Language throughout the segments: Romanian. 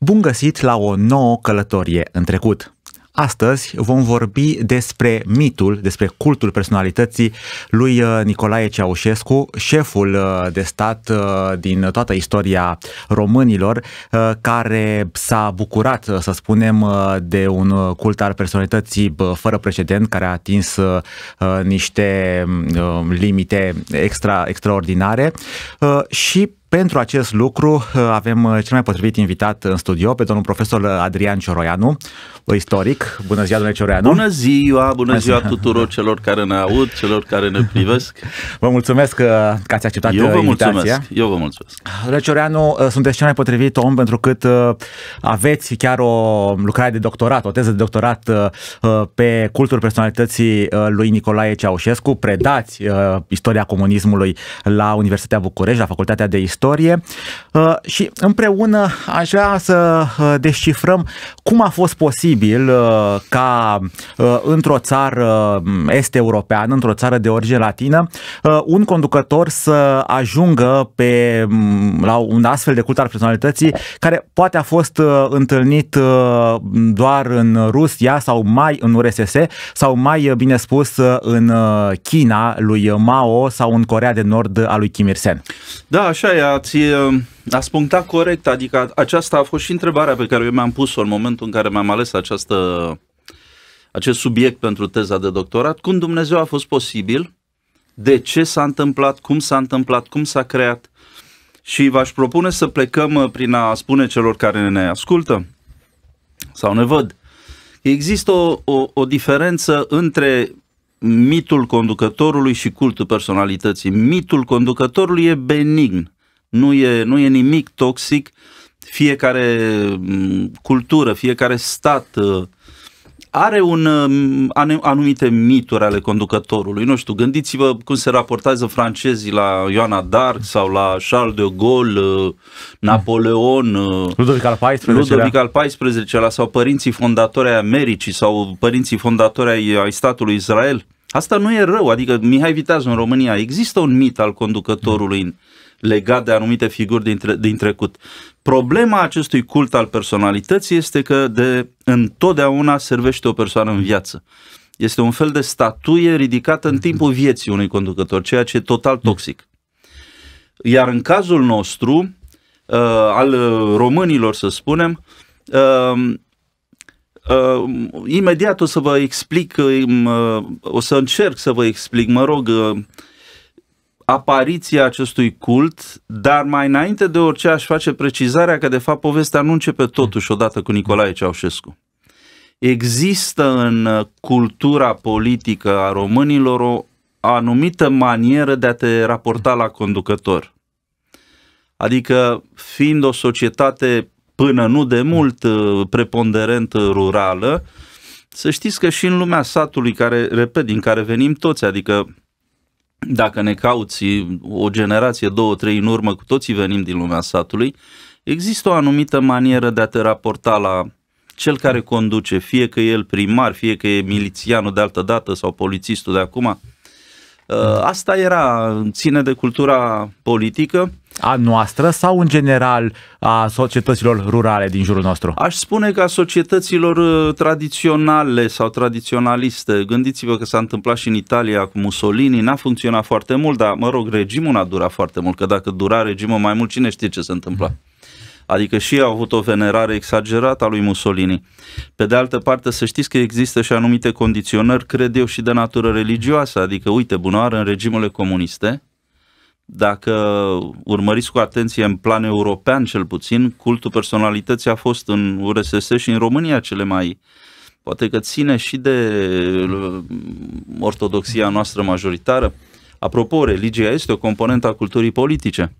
Bun găsit la o nouă călătorie în trecut. Astăzi vom vorbi despre mitul, despre cultul personalității lui uh, Nicolae Ceaușescu, șeful uh, de stat uh, din toată istoria românilor, care s-a bucurat, să spunem, de un cult al personalității fără precedent, care a atins niște mm, limite extra, extraordinare și pentru acest lucru uh, avem uh, cel mai potrivit invitat în studio pe domnul profesor uh, Adrian Cioroianu, istoric. Bună ziua, domnule Cioroianu! Bună ziua! Bună ziua tuturor celor care ne aud, celor care ne privesc. Vă mulțumesc că ați acceptat Eu vă invitația. mulțumesc! Eu vă mulțumesc! Domnule Cioroianu, sunteți cel mai potrivit om pentru că aveți chiar o lucrare de doctorat, o teză de doctorat pe cultul personalității lui Nicolae Ceaușescu. Predați istoria comunismului la Universitatea București, la Facultatea de Istorie istorie uh, și împreună aș vrea să uh, descifrăm cum a fost posibil uh, ca într-o țară um, est-europeană, într-o țară de origine latină, un conducător să ajungă pe, um, la un astfel de cult al personalității care poate a fost întâlnit doar în Rusia sau mai în URSS sau mai bine spus în China lui Mao sau în Corea de Nord a lui Kim Il-sen. Da, așa e ați, ați punctat corect, adică aceasta a fost și întrebarea pe care eu mi-am pus-o în momentul în care mi-am ales această, acest subiect pentru teza de doctorat. Cum Dumnezeu a fost posibil? De ce s-a întâmplat? Cum s-a întâmplat? Cum s-a creat? Și v-aș propune să plecăm uh, prin a spune celor care ne ascultă sau ne văd. Există o, o, o diferență între mitul conducătorului și cultul personalității. Mitul conducătorului e benign. Nu e, nu e nimic toxic. Fiecare mm, cultură, fiecare stat uh, are un uh, anumite mituri ale conducătorului. Nu știu, gândiți-vă cum se raportează francezii la Ioana Dark sau la Charles de Gaulle, uh, Napoleon, Ludovic al XIV-lea, Ludovic al XIV-lea sau părinții fondatori ai Americii sau părinții fondatori ai, ai statului Israel. Asta nu e rău, adică Mihai Viteazul în România, există un mit al conducătorului în, legat de anumite figuri din, tre- din trecut. Problema acestui cult al personalității este că de întotdeauna servește o persoană în viață. Este un fel de statuie ridicată în timpul vieții unui conducător, ceea ce e total toxic. Iar în cazul nostru, uh, al uh, românilor să spunem, uh, imediat o să vă explic, o să încerc să vă explic, mă rog, apariția acestui cult, dar mai înainte de orice aș face precizarea că de fapt povestea nu începe totuși odată cu Nicolae Ceaușescu. Există în uh, cultura politică a românilor o anumită manieră de a te raporta la conducător. Adică, fiind o societate până nu de mult uh, preponderent rurală, să știți că și în lumea satului, care, repet, din care venim toți, adică dacă ne cauți o generație, două, trei în urmă, cu toții venim din lumea satului, există o anumită manieră de a te raporta la cel care conduce, fie că e el primar, fie că e milițianul de altă dată sau polițistul de acum, Uh, asta era, ține de cultura politică. A noastră sau în general a societăților rurale din jurul nostru? Aș spune că a societăților uh, tradiționale sau tradiționaliste. Gândiți-vă că s-a întâmplat și în Italia cu Mussolini, n-a funcționat foarte mult, dar mă rog, regimul n-a durat foarte mult, că dacă dura regimul mai mult, cine știe ce se întâmpla? Mm. Adică și ei au avut o venerare exagerată a lui Mussolini. Pe de altă parte, să știți că există și anumite condiționări, cred eu, și de natură religioasă. Adică, uite, bunoară, în regimurile comuniste, dacă urmăriți cu atenție în plan european cel puțin, cultul personalității a fost în URSS și în România cele mai poate că ține și de uh, ortodoxia noastră majoritară. Apropo, religia este o componentă a culturii politice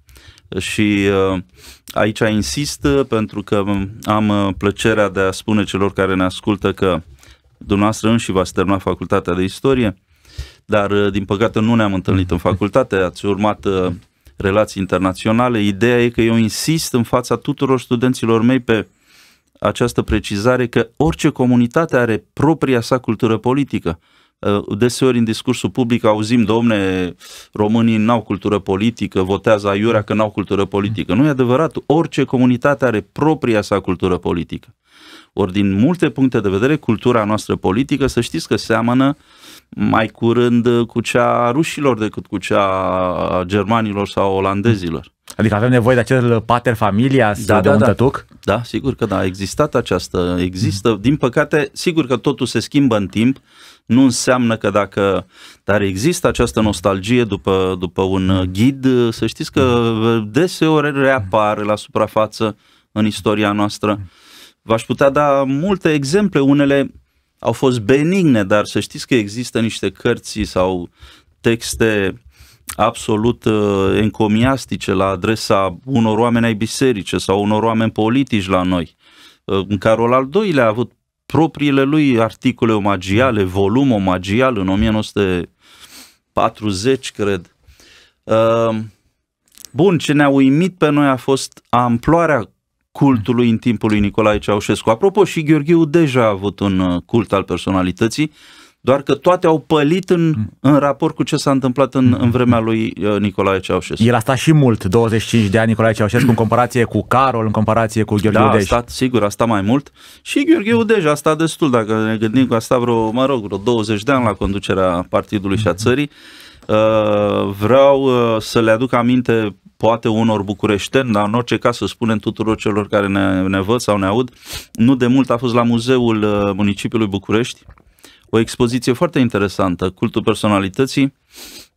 și uh, aici insist uh, pentru că am uh, plăcerea de a spune celor care ne ascultă că dumneavoastră înși v-ați terminat facultatea de istorie, dar din păcate nu ne-am întâlnit în facultate, ați urmat relații internaționale. Ideea e că eu insist în fața tuturor studenților mei pe această precizare că orice comunitate are propria sa cultură politică. Uh, Deseori în discursul public auzim, domne, românii n-au cultură politică, votează aiurea că n-au cultură politică. Nu e adevărat, orice comunitate are propria sa cultură politică. Ori din multe puncte de vedere, cultura noastră politică, să știți că seamănă mai curând cu cea a rușilor decât cu cea a germanilor sau olandezilor. Adică avem nevoie de acel pater familia da, de da, un da. tătuc? Da, sigur că da, a existat această, există, mm. din păcate, sigur că totul se schimbă în timp, nu înseamnă că dacă dar există această nostalgie după, după un ghid, să știți că deseori reapare la suprafață în istoria noastră. V-aș putea da multe exemple, unele au fost benigne, dar să știți că există niște cărți sau texte absolut uh, encomiastice la adresa unor oameni ai biserice sau unor oameni politici la noi. Uh, Carol al II-lea a avut propriile lui articole omagiale, volum omagial în 1940, cred. Ehm, bun, ce ne-a uimit pe noi a fost amploarea cultului în timpul lui Nicolae Ceaușescu. Apropo, și Gheorghiu deja a avut un uh, cult al personalității, doar că toate au pălit în, mm. în raport cu ce s-a întâmplat în, în vremea lui uh, Nicolae Ceaușescu. El a stat și mult, 25 de ani Nicolae Ceaușescu, în comparație cu Carol, în comparație cu Gheorghe da, Udej. a stat, sigur, a stat mai mult și Gheorghe Udej a stat destul, dacă ne gândim că a stat vreo, mă rog, vreo 20 de ani la conducerea partidului mm. și a mm. țării. Uh, vreau uh, să le aduc aminte poate unor bucureșteni, dar în orice caz să spunem tuturor celor care ne, ne văd sau ne aud, nu de mult a fost la muzeul municipiului București, o expoziție foarte interesantă, Cultul Personalității,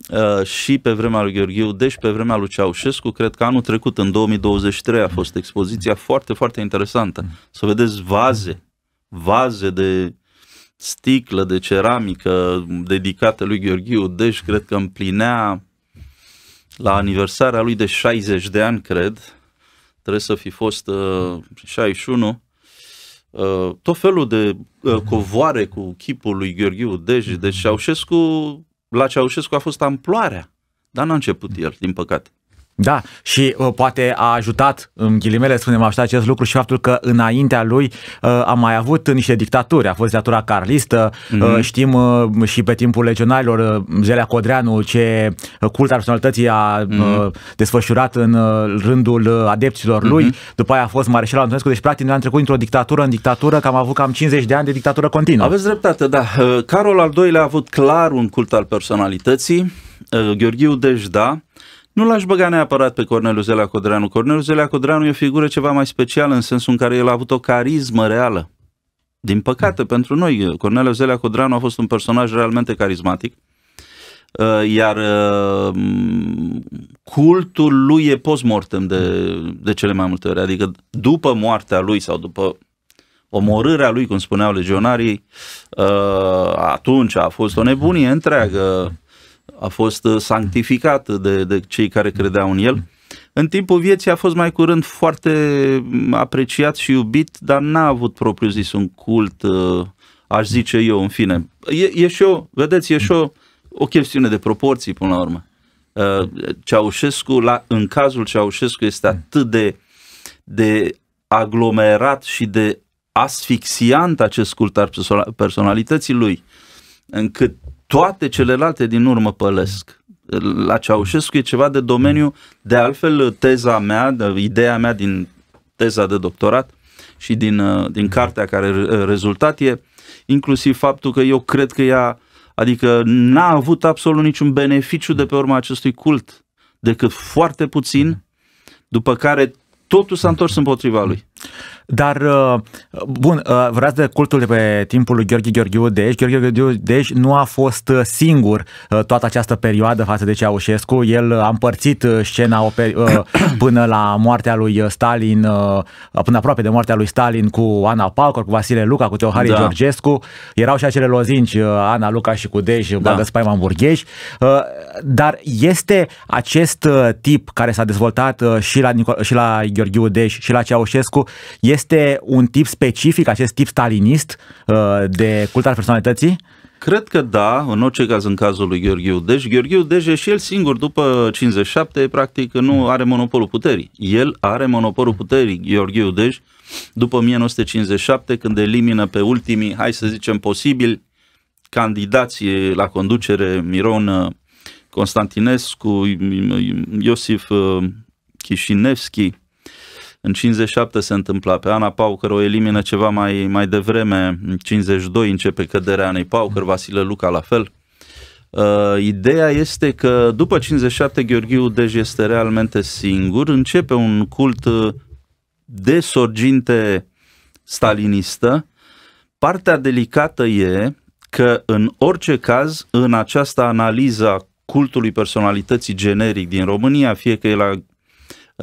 uh, și pe vremea lui Gheorghiu deci pe vremea lui Ceaușescu, cred că anul trecut, în 2023, a fost expoziția foarte, foarte interesantă. Să vedeți vaze, vaze de sticlă, de ceramică, dedicate lui Gheorghiu deci cred că împlinea la aniversarea lui de 60 de ani, cred, trebuie să fi fost uh, 61, Uh, tot felul de uh, covoare cu chipul lui Gheorghiu Dej, deci Ceaușescu, la Ceaușescu a fost amploarea, dar n-a început el, din păcate. Da, și uh, poate a ajutat, în ghilimele spunem așa, acest lucru și faptul că înaintea lui uh, a mai avut niște dictaturi. A fost dictatura carlistă, mm-hmm. uh, mhm. știm uh, și pe timpul legionarilor, uh, Zelea Codreanu, ce uh, cult al personalității a mm-hmm. uh, desfășurat în uh, rândul uh, adepților mm-hmm. lui. Mhm. După aia a fost Mareșelul Antonescu, deci practic noi am trecut într-o dictatură în dictatură, că am avut cam 50 de ani de dictatură continuă. Aveți dreptate, da. Uh, Carol al Doilea a avut clar un cult al personalității, Gheorghiu Dejda, nu l-aș băga neapărat pe Corneliu Zelea Codreanu. Corneliu Zelea Codreanu e o figură ceva mai specială în sensul în care el a avut o carismă reală. Din păcate, pentru noi, Corneliu Zelea Codreanu a fost un personaj realmente carismatic, uh, iar uh, cultul lui e post-mortem de, de cele mai multe ori, adică după moartea lui sau după omorârea lui, cum spuneau legionarii, uh, atunci a fost o nebunie întreagă a fost uh, sanctificat de, de cei care credeau în el. În timpul vieții a fost mai curând foarte mm, apreciat și iubit, dar n-a avut propriu zis un cult, uh, aș zice eu, în fine. E, e și o, vedeți, e și o, o chestiune de proporții până la urmă. Uh, Ceaușescu, la, în cazul Ceaușescu, este atât de, de aglomerat și de asfixiant acest cult al personalității lui, încât toate celelalte din urmă pălesc. La Ceaușescu e ceva de domeniu, de altfel teza mea, ideea mea din teza de doctorat și din, uh, din cartea care uh, rezultat e inclusiv faptul că eu cred că ea, adică n-a avut absolut niciun beneficiu de pe urma acestui cult, decât foarte puțin, după care totul s-a întors împotriva lui. Dar, uh, bun, uh, vreați de cultul de pe timpul lui Gheorghe Gheorghiu Dej. Gheorghe Gheorghiu Dej nu a fost uh, singur toată această perioadă față de Ceaușescu. El a împărțit scena până la moartea lui Stalin, până aproape de moartea lui Stalin cu Ana Palcor, cu Vasile Luca, cu Teohari da. Georgescu. Erau și acele lozinci, Ana Luca și cu Dej, da. Bagă Spaima Dar este acest tip care s-a dezvoltat și la, Nicol- și la Gheorghiu Dej și la Ceaușescu este un tip specific, acest tip stalinist uh, de cult al personalității? Cred că da, în orice caz în cazul lui Gheorghiu Dej. Gheorghiu Dej e și el singur după 57, practic nu are monopolul puterii. El are monopolul puterii, Gheorghiu Dej, după 1957, când elimină pe ultimii, hai să zicem, posibil candidații la conducere, Miron uh, Constantinescu, Iosif uh, Chișinevski, în 57 se întâmpla pe Ana Paucăr, o elimină ceva mai, mai devreme, în 52 începe căderea Anei Paucăr, Vasile Luca la fel. Uh, ideea este că după 57 Gheorghiu Dej este realmente singur, începe un cult uh, de sorginte stalinistă. Partea delicată e că în orice caz, în această analiză a cultului personalității generic din România, fie că e la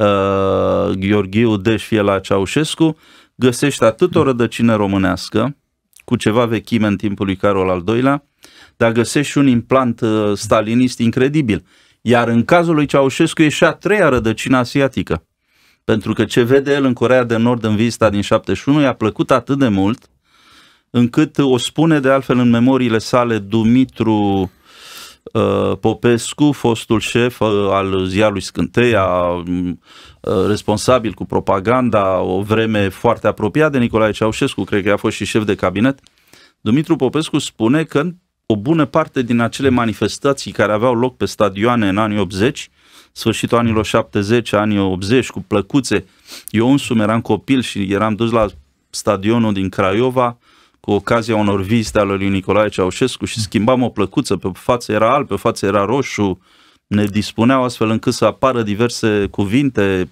uh, Gheorghiu fie la Ceaușescu, găsește atât o rădăcină românească, cu ceva vechime în timpul lui Carol al II-lea, dar găsești un implant uh, stalinist incredibil. Iar în cazul lui Ceaușescu e și a treia rădăcină asiatică. Pentru că ce vede el în Corea de Nord în vizita din 71 i-a plăcut atât de mult, încât o spune de altfel în memoriile sale Dumitru Uh, Popescu, fostul șef al ziarului Scânteia, mm, uh, responsabil cu propaganda o vreme foarte apropiată de Nicolae Ceaușescu, cred că a fost și șef de cabinet, Dumitru Popescu spune că o bună parte din acele manifestații care aveau loc pe stadioane în anii 80, sfârșitul anilor 70, anii 80, cu plăcuțe, eu însumi eram copil și eram dus la stadionul din Craiova, cu ocazia unor vizite ale lui Nicolae Ceaușescu și schimbam o plăcuță, pe față era alb, pe față era roșu, ne dispuneau astfel încât să apară diverse cuvinte.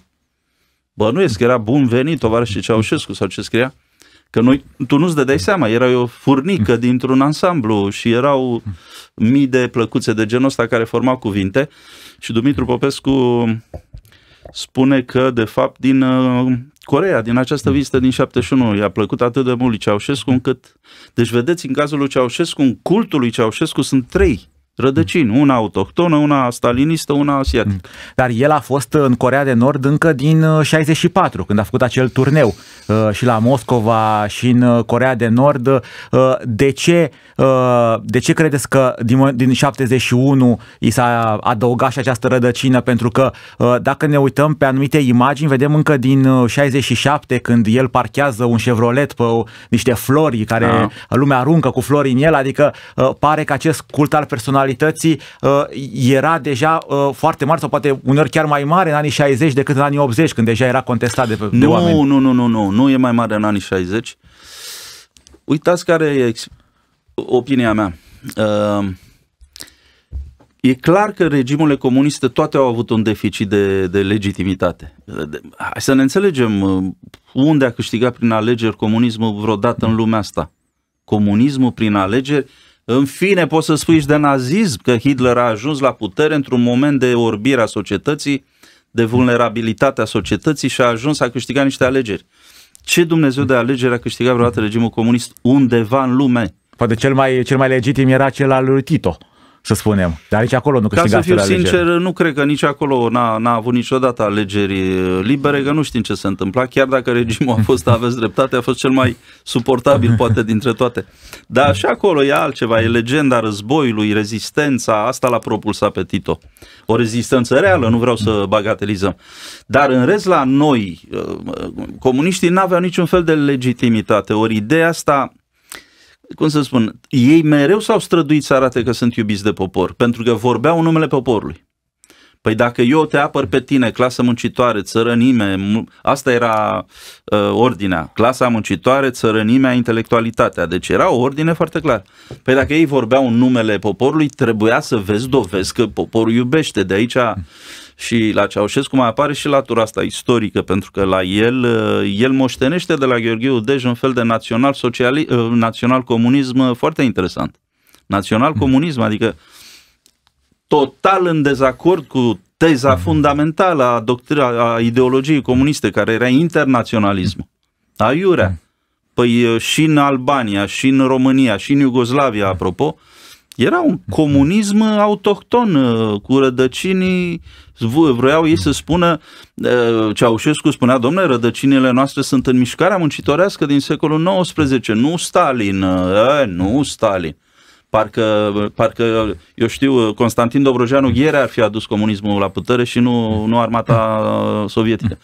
Bănuiesc, era bun venit, tovarășii Ceaușescu sau ce scria, că noi, tu nu-ți dădeai seama, era o furnică dintr-un ansamblu și erau mii de plăcuțe de genul ăsta care formau cuvinte și Dumitru Popescu spune că, de fapt, din uh, Corea, din această mm. vizită din 71, i-a plăcut atât de mult lui Ceaușescu încât... Deci vedeți, în cazul lui Ceaușescu, în cultul lui Ceaușescu sunt trei rădăcini, una autohtonă, una stalinistă, una asiatică. Mm. Dar el a fost în Corea de Nord încă din 64, uh, când a făcut acel turneu uh, și la Moscova și în uh, Corea de Nord. De ce, de ce credeți că din, din 71 i s-a adăugat și această rădăcină? Pentru că dacă ne uităm pe anumite imagini, vedem încă din 67, când el parchează un Chevrolet pe niște flori care da. lumea aruncă cu flori în el, adică pare că acest cult al personal inegalității uh, era deja uh, foarte mare sau poate uneori chiar mai mare în anii 60 decât în anii 80 când deja era contestat de, de nu, oameni. Nu, nu, nu, nu, nu e mai mare în anii 60. Uitați care e opinia mea. Uh, e clar că regimurile comuniste toate au avut un deficit de, de legitimitate. hai să ne înțelegem unde a câștigat prin alegeri comunismul vreodată în lumea asta. Comunismul prin alegeri în fine, poți să spui și de nazism că Hitler a ajuns la putere într-un moment de orbire a societății, de vulnerabilitatea societății și a ajuns a câștiga niște alegeri. Ce Dumnezeu de alegeri a câștigat vreodată regimul comunist undeva în lume? Poate cel mai, cel mai legitim era cel al lui Tito să spunem. Dar nici acolo nu câștigă Ca să fiu alegeri. sincer, nu cred că nici acolo n-a, n-a avut niciodată alegeri libere, că nu știm ce se întâmpla, chiar dacă regimul a fost, aveți dreptate, a fost cel mai suportabil poate dintre toate. Dar și acolo e altceva, e legenda războiului, rezistența, asta l-a propulsat pe Tito. O rezistență reală, nu vreau să bagatelizăm. Dar în rest la noi, eh, comuniștii n-aveau niciun fel de legitimitate, ori ideea asta cum să spun, ei mereu s-au străduit să arate că sunt iubiți de popor, pentru că vorbeau în numele poporului. Păi dacă eu te apăr pe tine, clasă muncitoare, țărănime, asta era uh, ordinea, clasa muncitoare, țărănimea, intelectualitatea. Deci era o ordine foarte clară. Păi dacă ei vorbeau în numele poporului, trebuia să vezi dovezi că poporul iubește. De aici și la Ceaușescu mai apare și latura asta istorică, pentru că la el, uh, el moștenește de la Gheorghe Udej un fel de național-comunism național uh, uh, foarte interesant. Național-comunism, mhm. adică total în dezacord cu teza mhm. fundamentală a, doctrina, a ideologiei comuniste, care era internaționalismul. Mhm. Aiurea. Păi și în Albania, și în România, și în Iugoslavia, apropo, uh, era un comunism autohton, uh, cu rădăcinii, vreau ei să spună, uh, Ceaușescu spunea, domnule, rădăcinile noastre sunt în mișcarea muncitorească din secolul XIX, nu Stalin, e, uh, nu Stalin. Parcă, parcă, eu știu, Constantin Dobrojanu ieri ar fi adus comunismul la putere și nu, nu armata sovietică.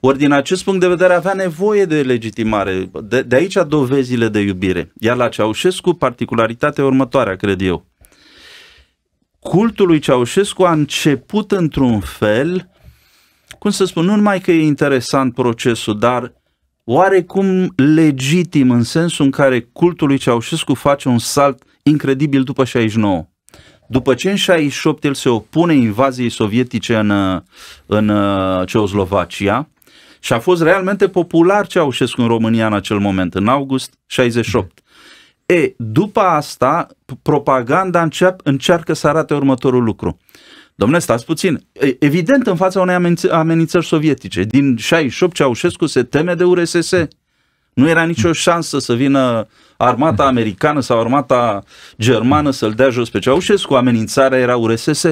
Ori din acest punct de vedere avea nevoie de legitimare. De, de aici dovezile de iubire. Iar la Ceaușescu, particularitatea următoarea, cred eu. Cultul lui Ceaușescu a început într-un fel, cum să spun, nu numai că e interesant procesul, dar oarecum legitim în sensul în care cultul lui Ceaușescu face un salt incredibil după 69. După ce în 68 el se opune invaziei sovietice în, în uh, Ceoslovacia și a fost realmente popular Ceaușescu în România în acel moment, în august 68. E, după asta, propaganda încep încearcă să arate următorul lucru. Domnule, stați puțin. Evident, în fața unei amenințări sovietice, din 68 Ceaușescu se teme de URSS. Nu era nicio șansă să vină armata americană sau armata germană să-l dea jos pe Ceaușescu. Amenințarea era URSS.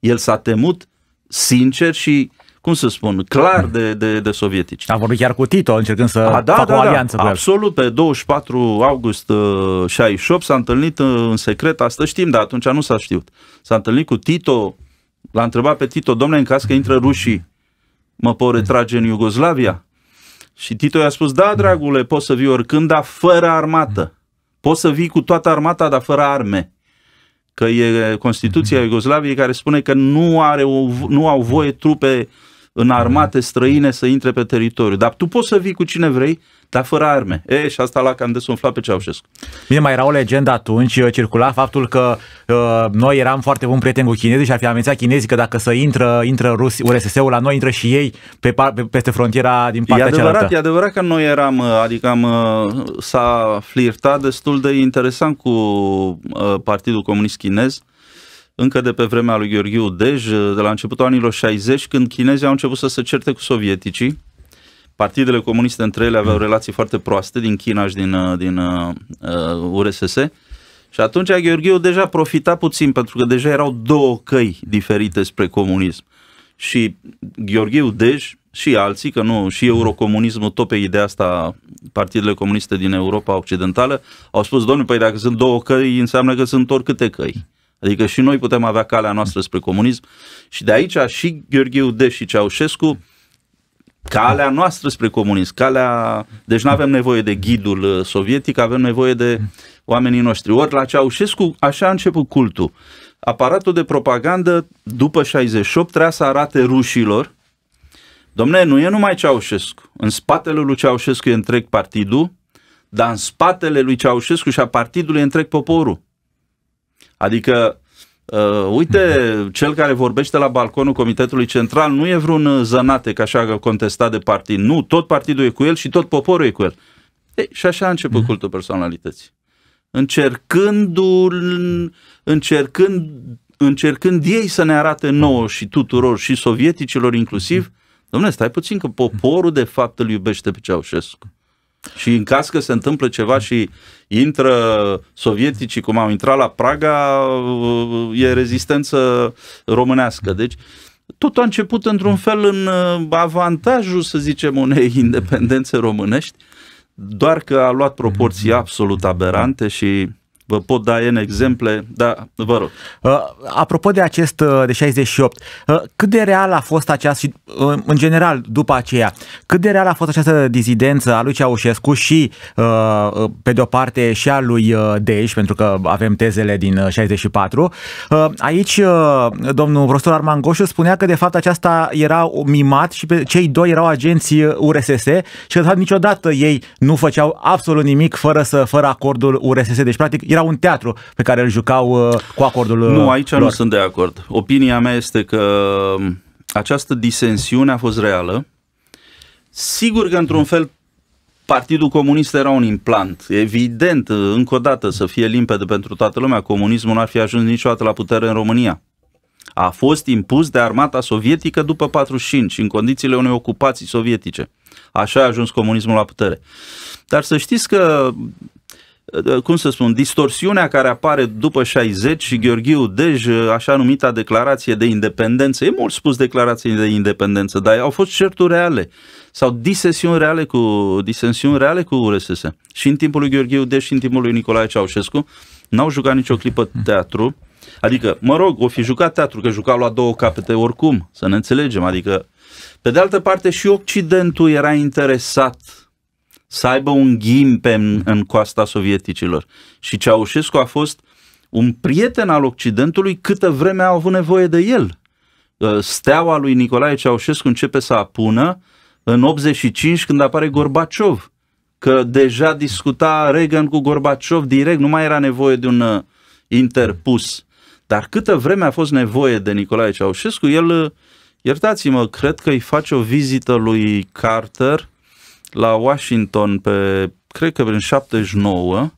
El s-a temut sincer și cum să spun, clar de, de, de sovietici. A vorbit chiar cu Tito, încercând să A, da, facă da, o da. alianță da. cu el. Absolut, pe 24 august 68 uh, s-a întâlnit uh, în secret, asta știm, dar atunci nu s-a știut. S-a întâlnit cu Tito, l-a întrebat pe Tito, domnule, în caz că intră rușii, mă pot retrage în Iugoslavia? Și Tito i-a spus, da, dragule, poți să vii oricând, dar fără armată. Poți să vii cu toată armata, dar fără arme. Că e Constituția Iugoslaviei care spune că nu, are o, nu au voie trupe în armate străine să intre pe teritoriu. Dar tu poți să vii cu cine vrei, dar fără arme. E, și asta la că am desumflat pe Ceaușescu. Bine, mai era o legendă atunci, circula faptul că uh, noi eram foarte buni prieteni cu chinezii și ar fi amenințat chinezii că dacă să intră, intră Rusi, URSS-ul la noi, intră și ei pe, pe, peste frontiera din partea e adevărat, cealaltă. E adevărat că noi eram, uh, adică am, uh, s-a flirtat destul de interesant cu uh, Partidul Comunist Chinez, încă de pe vremea lui Gheorghiu Dej, uh, de la începutul anilor 60, când chinezii au început să se certe cu sovieticii, Partidele comuniste între ele aveau relații foarte proaste din China și din, uh, din uh, URSS. Uh, și atunci Gheorghiu deja profita puțin, pentru că deja erau două căi diferite spre comunism. Și Gheorghiu Dej și alții, că nu, și eurocomunismul, tot pe ideea asta, partidele comuniste din Europa Occidentală, au spus, domnule, păi dacă sunt două căi, înseamnă că sunt oricâte căi. Adică și noi putem avea calea noastră spre comunism. Și de aici și Gheorghiu Dej și Ceaușescu calea noastră spre comunism, calea... Deci nu avem nevoie de ghidul uh, sovietic, avem nevoie de oamenii noștri. Ori la Ceaușescu așa a început cultul. Aparatul de propagandă după 68 trebuia să arate rușilor Domne, nu e numai Ceaușescu. În spatele lui Ceaușescu e întreg partidul, dar în spatele lui Ceaușescu și a partidului e întreg poporul. Adică Uh, uite, cel care vorbește la balconul Comitetului Central nu e vreun zănate ca așa contestat de partid. Nu, tot partidul e cu el și tot poporul e cu el. Ei, și așa a început mhm. cultul personalității. Încercându-l, încercând, încercând ei să ne arate nouă și tuturor și sovieticilor inclusiv, mhm. domnule, stai puțin că poporul de fapt îl iubește pe Ceaușescu. Și în caz că se întâmplă ceva mhm. și intră sovieticii, cum au intrat la Praga, e rezistență românească. Deci tot a început într-un fel în uh, avantajul, să zicem, unei independențe românești, doar că a luat proporții absolut aberante și vă pot da în exemple, dar vă rog. Uh, apropo de acest uh, de 68, uh, cât de real a fost această, și în general după aceea, cât de real a fost această dizidență a lui Ceaușescu și pe de o parte și a lui Deș, pentru că avem tezele din 64. Aici domnul profesor Arman Goșu spunea că de fapt aceasta era mimat și pe cei doi erau agenții URSS și că de fapt niciodată ei nu făceau absolut nimic fără să fără acordul URSS. Deci practic era un teatru pe care îl jucau uh, cu acordul Nu, uh, aici lor. nu sunt de acord. Opinia mea este că um, această disensiune a fost reală. Sigur că într-un fel Partidul Comunist era un implant. Evident, uh, încă o dată, să fie limpede pentru toată lumea, comunismul n-ar fi ajuns niciodată la putere în România. A fost impus de armata sovietică după 45, în condițiile unei ocupații sovietice. Așa a ajuns comunismul la putere. Dar să știți că Eh, cum să spun, distorsiunea care apare după 60 și Gheorghiu Dej, eh, așa numita declarație de independență, e mult spus declarație de independență, dar au fost certuri reale sau disensiuni reale cu, disensiuni reale cu URSS. Și în timpul lui Gheorghiu Dej și în timpul lui Nicolae Ceaușescu n-au jucat nicio clipă teatru, adică, mă rog, o fi jucat teatru, că jucau la două capete oricum, să ne înțelegem, adică pe de altă parte și Occidentul era interesat să aibă un ghimpe în coasta sovieticilor. Și Ceaușescu a fost un prieten al Occidentului câtă vreme a avut nevoie de el. Uh, steaua lui Nicolae Ceaușescu începe să apună în 85 când apare Gorbaciov, că deja discuta Reagan cu Gorbaciov direct, nu mai era nevoie de un uh, interpus. Dar câtă vreme a fost nevoie de Nicolae Ceaușescu, el, uh, iertați-mă, cred că îi face o vizită lui Carter la Washington pe, cred că prin 79,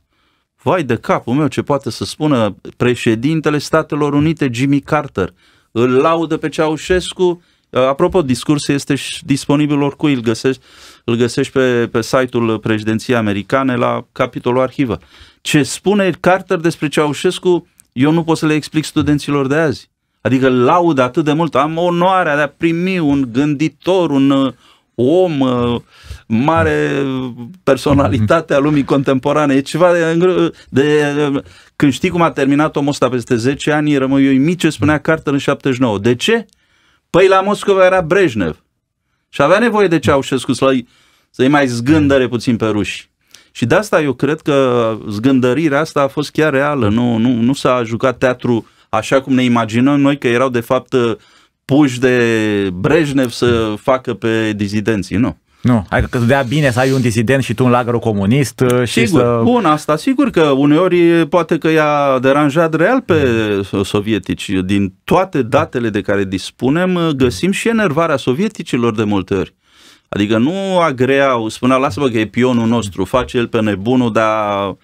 vai de capul meu ce poate să spună președintele Statelor Unite, Jimmy Carter, îl laudă pe Ceaușescu, uh, Apropo, discursul este disponibil oricui, îl găsești, îl găsești pe, pe site-ul președinției americane la capitolul arhivă. Ce spune Carter despre Ceaușescu, eu nu pot să le explic studenților de azi. Adică laud atât de mult, am onoarea de a primi un gânditor, un, uh, om, uh, mare personalitate a lumii contemporane. E ceva de, de când știi cum a terminat omul ăsta peste 10 ani, rămâi uimit ce spunea Carter în 79. De ce? Păi la Moscova era Brejnev și avea nevoie de Ceaușescu să-i, să-i mai zgândăre puțin pe ruși. Și de asta eu cred că zgândărirea asta a fost chiar reală, nu, nu, nu s-a jucat teatru așa cum ne imaginăm noi că erau de fapt puși de Brejnev să facă pe dizidenții, nu. Nu, adică că dea bine să ai un disident și tu un lagăru comunist uh, și sigur, să... Bun, asta sigur că uneori poate că i-a deranjat real pe sovietici. Din toate datele de care dispunem, uh, găsim și enervarea sovieticilor de multe ori. Adică nu agreau, spunea, lasă-mă că e pionul nostru, face el pe nebunul, dar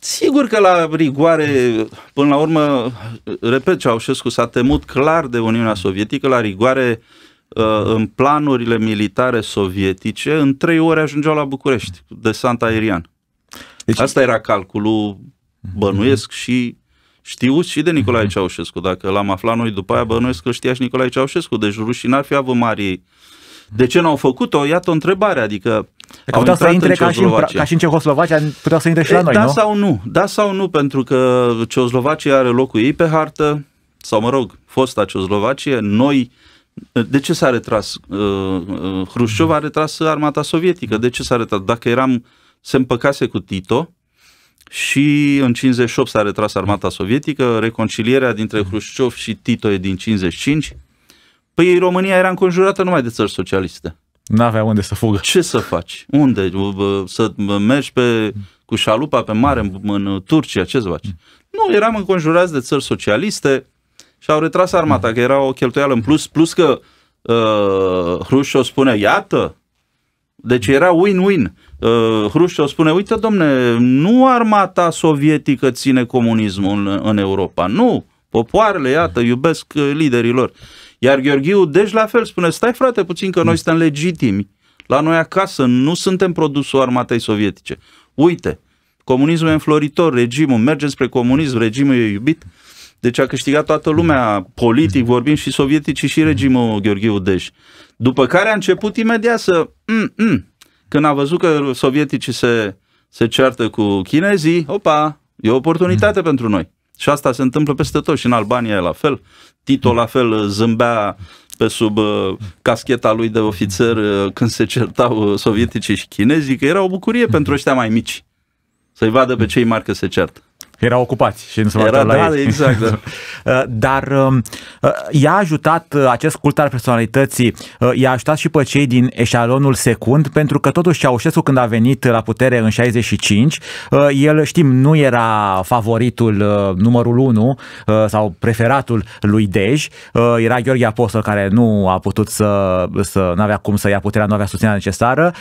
Sigur că la rigoare, până la urmă, repet, Ceaușescu s-a temut clar de Uniunea Sovietică, la rigoare uh, în planurile militare sovietice, în trei ore ajungeau la București, desant aerian. Deci... Asta era calculul, bănuiesc, și știu și de Nicolae mhm. Ceaușescu. Dacă l-am aflat noi după aia, bănuiesc că știa și Nicolae Ceaușescu. Deci rușii n-ar fi avut mari de ce n-au făcut-o? Iată o întrebare, adică au intrat să intre în ca, și în, ca și în Cehoslovacia, puteau să intre și e, la noi, da nu? sau nu, da sau nu, pentru că Cehoslovacia are locul ei pe hartă, sau mă rog, fosta Cehoslovacie, noi, de ce s-a retras? Uh, uh Hrușciov a retras armata sovietică, de ce s-a retras? Dacă eram, se împăcase cu Tito, și în 58 s-a retras armata sovietică, reconcilierea dintre Hrușciov și Tito e din 55, Păi România era înconjurată numai de țări socialiste. N-avea unde să fugă. Ce să faci? Unde? Să mergi pe, cu șalupa pe mare în, în Turcia? Ce să faci? Nu, eram înconjurați de țări socialiste și au retras armata, că era o cheltuială în plus, plus că uh, Hrușov spune, iată, deci era win-win. Uh, Hrușov spune, uite domne, nu armata sovietică ține comunismul în, în Europa, nu, popoarele, iată, iubesc uh, liderii lor. Iar Gheorghiu deci la fel spune, stai frate puțin că noi mm. suntem legitimi. La noi acasă nu suntem produsul armatei sovietice. Uite, comunismul e înfloritor, regimul merge spre comunism, regimul e iubit. Deci a câștigat toată lumea, politic vorbim și sovieticii și regimul Gheorghiu Dej. După care a început imediat să... Mm-mm. Când a văzut că sovieticii se, se ceartă cu chinezii, opa, e o oportunitate mm. pentru noi. Și asta se întâmplă peste tot și în Albania e la fel. Tito la fel uh, zâmbea pe sub uh, cascheta lui de ofițer uh, când se certau sovieticii și chinezii, că era o bucurie pentru ăștia mai mici să-i vadă pe cei mari că se certă. Erau ocupați și nu se Era, da, ei. exact. Da. Uh, dar um, uh, i-a ajutat uh, acest cult al personalității, i-a ajutat și pe cei din eșalonul secund, pentru că totuși Ceaușescu când a venit la putere în 65, el știm nu era favoritul numărul 1 sau preferatul lui Dej, era Gheorghe Apostol care nu a putut să, să nu avea cum să ia puterea, nu avea susținerea necesară.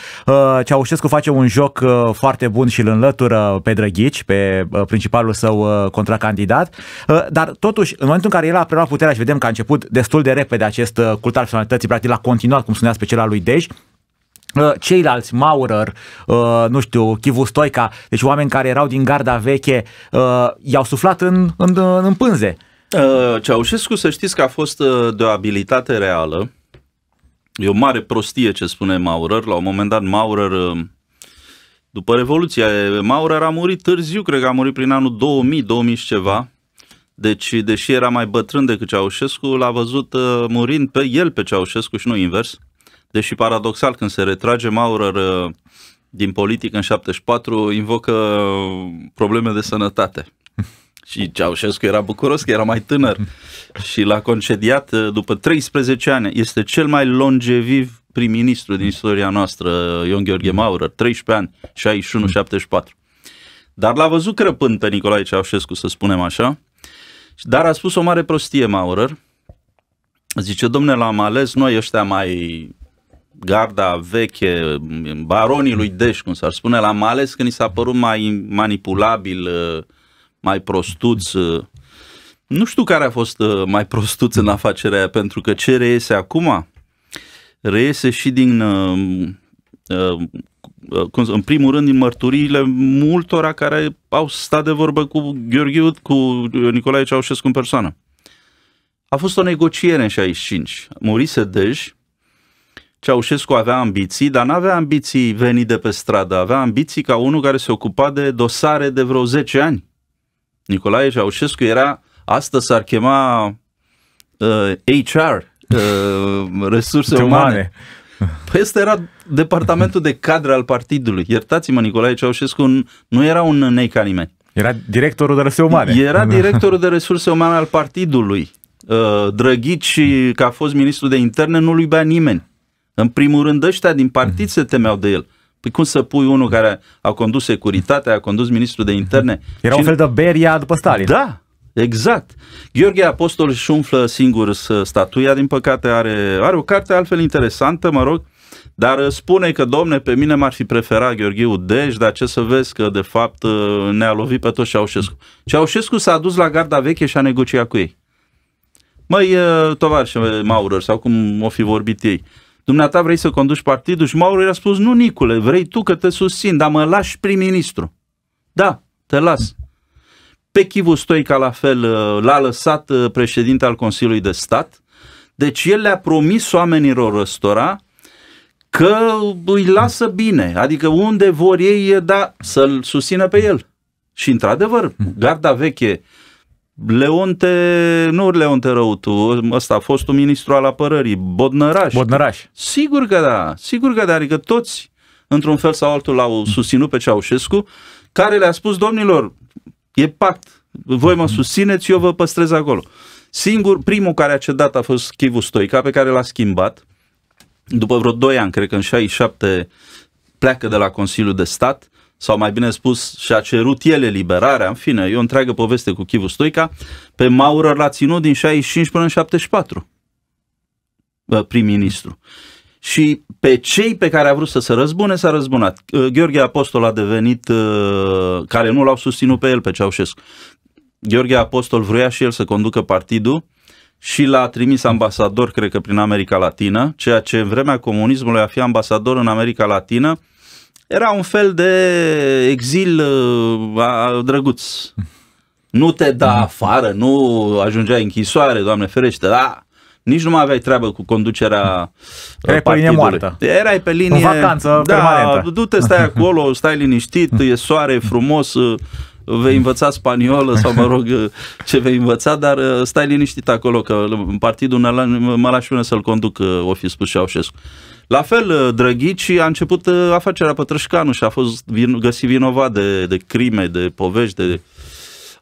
Ceaușescu face un joc foarte bun și îl înlătură pe Drăghici, pe principalul principalul său uh, contracandidat, uh, dar totuși, în momentul în care el a preluat puterea și vedem că a început destul de repede acest uh, cult al personalității, practic l-a continuat, cum spunea special al lui Dej, ceilalți, Maurer, nu știu, Chivu Stoica, deci oameni care erau din garda veche, i-au suflat în, în, în pânze. Ceaușescu, să știți că a fost de o abilitate reală. E o mare prostie ce spune Maurer. La un moment dat Maurer după Revoluție, Maurer a murit târziu, cred că a murit prin anul 2000, 2000 și ceva. Deci, deși era mai bătrân decât Ceaușescu, l-a văzut uh, murind pe el, pe Ceaușescu și nu invers. Deși paradoxal, când se retrage Maurer uh, din politică în 74, invocă uh, probleme de sănătate. Și Ceaușescu era bucuros că era mai tânăr și l-a concediat după 13 ani. Este cel mai longeviv prim-ministru din istoria noastră, Ion Gheorghe Maurer, 13 ani, 61-74. Dar l-a văzut crăpând pe Nicolae Ceaușescu, să spunem așa, dar a spus o mare prostie Maurer. Zice, domne, l-am ales noi ăștia mai garda veche, baronii lui Deș, cum s-ar spune, l-am ales când i s-a părut mai manipulabil, mai prostuț. Nu știu care a fost mai prostuț în afacerea aia, pentru că ce reiese acum reiese și din, uh, uh, uh, în primul rând, din mărturiile multora care au stat de vorbă cu Gheorghiu, cu Nicolae Ceaușescu în persoană. A fost o negociere în 65. Murise Dej, Ceaușescu avea ambiții, dar nu avea ambiții venite de pe stradă, avea ambiții ca unul care se ocupa de dosare de vreo 10 ani. Nicolae Ceaușescu era, astăzi s-ar chema uh, HR, Uh, resurse de umane. umane. Păi ăsta era departamentul de cadre al partidului. Iertați-mă, Nicolae Ceaușescu nu era un nei ca nimeni. Era directorul de resurse umane. Era directorul de resurse umane al partidului. Uh, Drăghici, că a fost ministru de interne, nu lui bea nimeni. În primul rând, ăștia din partid se temeau de el. Păi cum să pui unul care a condus securitatea, a condus ministrul de interne? Era Cine... un fel de Beria după Stalin. Da, Exact. Gheorghe Apostol își umflă singur statuia, din păcate are, are o carte altfel interesantă, mă rog, dar spune că, domne, pe mine m-ar fi preferat Gheorghiu Dej, dar ce să vezi că, de fapt, ne-a lovit pe toți Ceaușescu. Ceaușescu s-a dus la garda veche și a negociat cu ei. Măi, tovarășe Maurer, sau cum o fi vorbit ei, dumneata vrei să conduci partidul? Și Maurer a spus, nu, Nicule, vrei tu că te susțin, dar mă lași prim-ministru. Da, te las. Pe Chivu Stoica la fel uh, l-a lăsat uh, președinte al Consiliului de Stat, deci el le-a promis oamenilor răstora că îi lasă bine, adică unde vor ei, da, să-l susțină pe el. Și într-adevăr, garda veche, Leonte, nu Leonte Răutu, ăsta a fost un ministru al apărării, Bodnăraș. Bodnăraș. Sigur că da, sigur că da, adică toți, într-un fel sau altul, l-au susținut pe Ceaușescu, care le-a spus, domnilor, E pact. Voi mă susțineți, eu vă păstrez acolo. Singur, primul care a cedat a fost Chivu Stoica, pe care l-a schimbat. După vreo 2 ani, cred că în 67, pleacă de la Consiliul de Stat, sau mai bine spus, și-a cerut el eliberarea, în fine, e o întreagă poveste cu Chivu Stoica, pe Maurer l-a ținut din 65 până în 74 ă, prim-ministru și pe cei pe care a vrut să se răzbune, s-a răzbunat. Uh, Gheorghe Apostol a devenit, uh, care nu l-au susținut pe el, pe Ceaușescu. Gheorghe Apostol vrea și el să conducă partidul și l-a trimis ambasador, cred că prin America Latină, ceea ce în vremea comunismului a fi ambasador în America Latină era un fel de exil uh, a drăguț. Nu te da afară, nu ajungea închisoare, Doamne ferește, da, nici nu mai aveai treabă cu conducerea Erai pe uh, linie moartă. Erai pe linie... În vacanță da, permanentă. du-te, stai acolo, stai liniștit, e soare, e frumos, uh, vei învăța spaniolă sau, mă rog, uh, ce vei învăța, dar stai liniștit acolo, că în partidul mă lași până să-l conduc, o fi spus Ceaușescu. La fel, Drăghici a început afacerea Pătrășcanu și a fost găsit vinovat de, de crime, de povești, de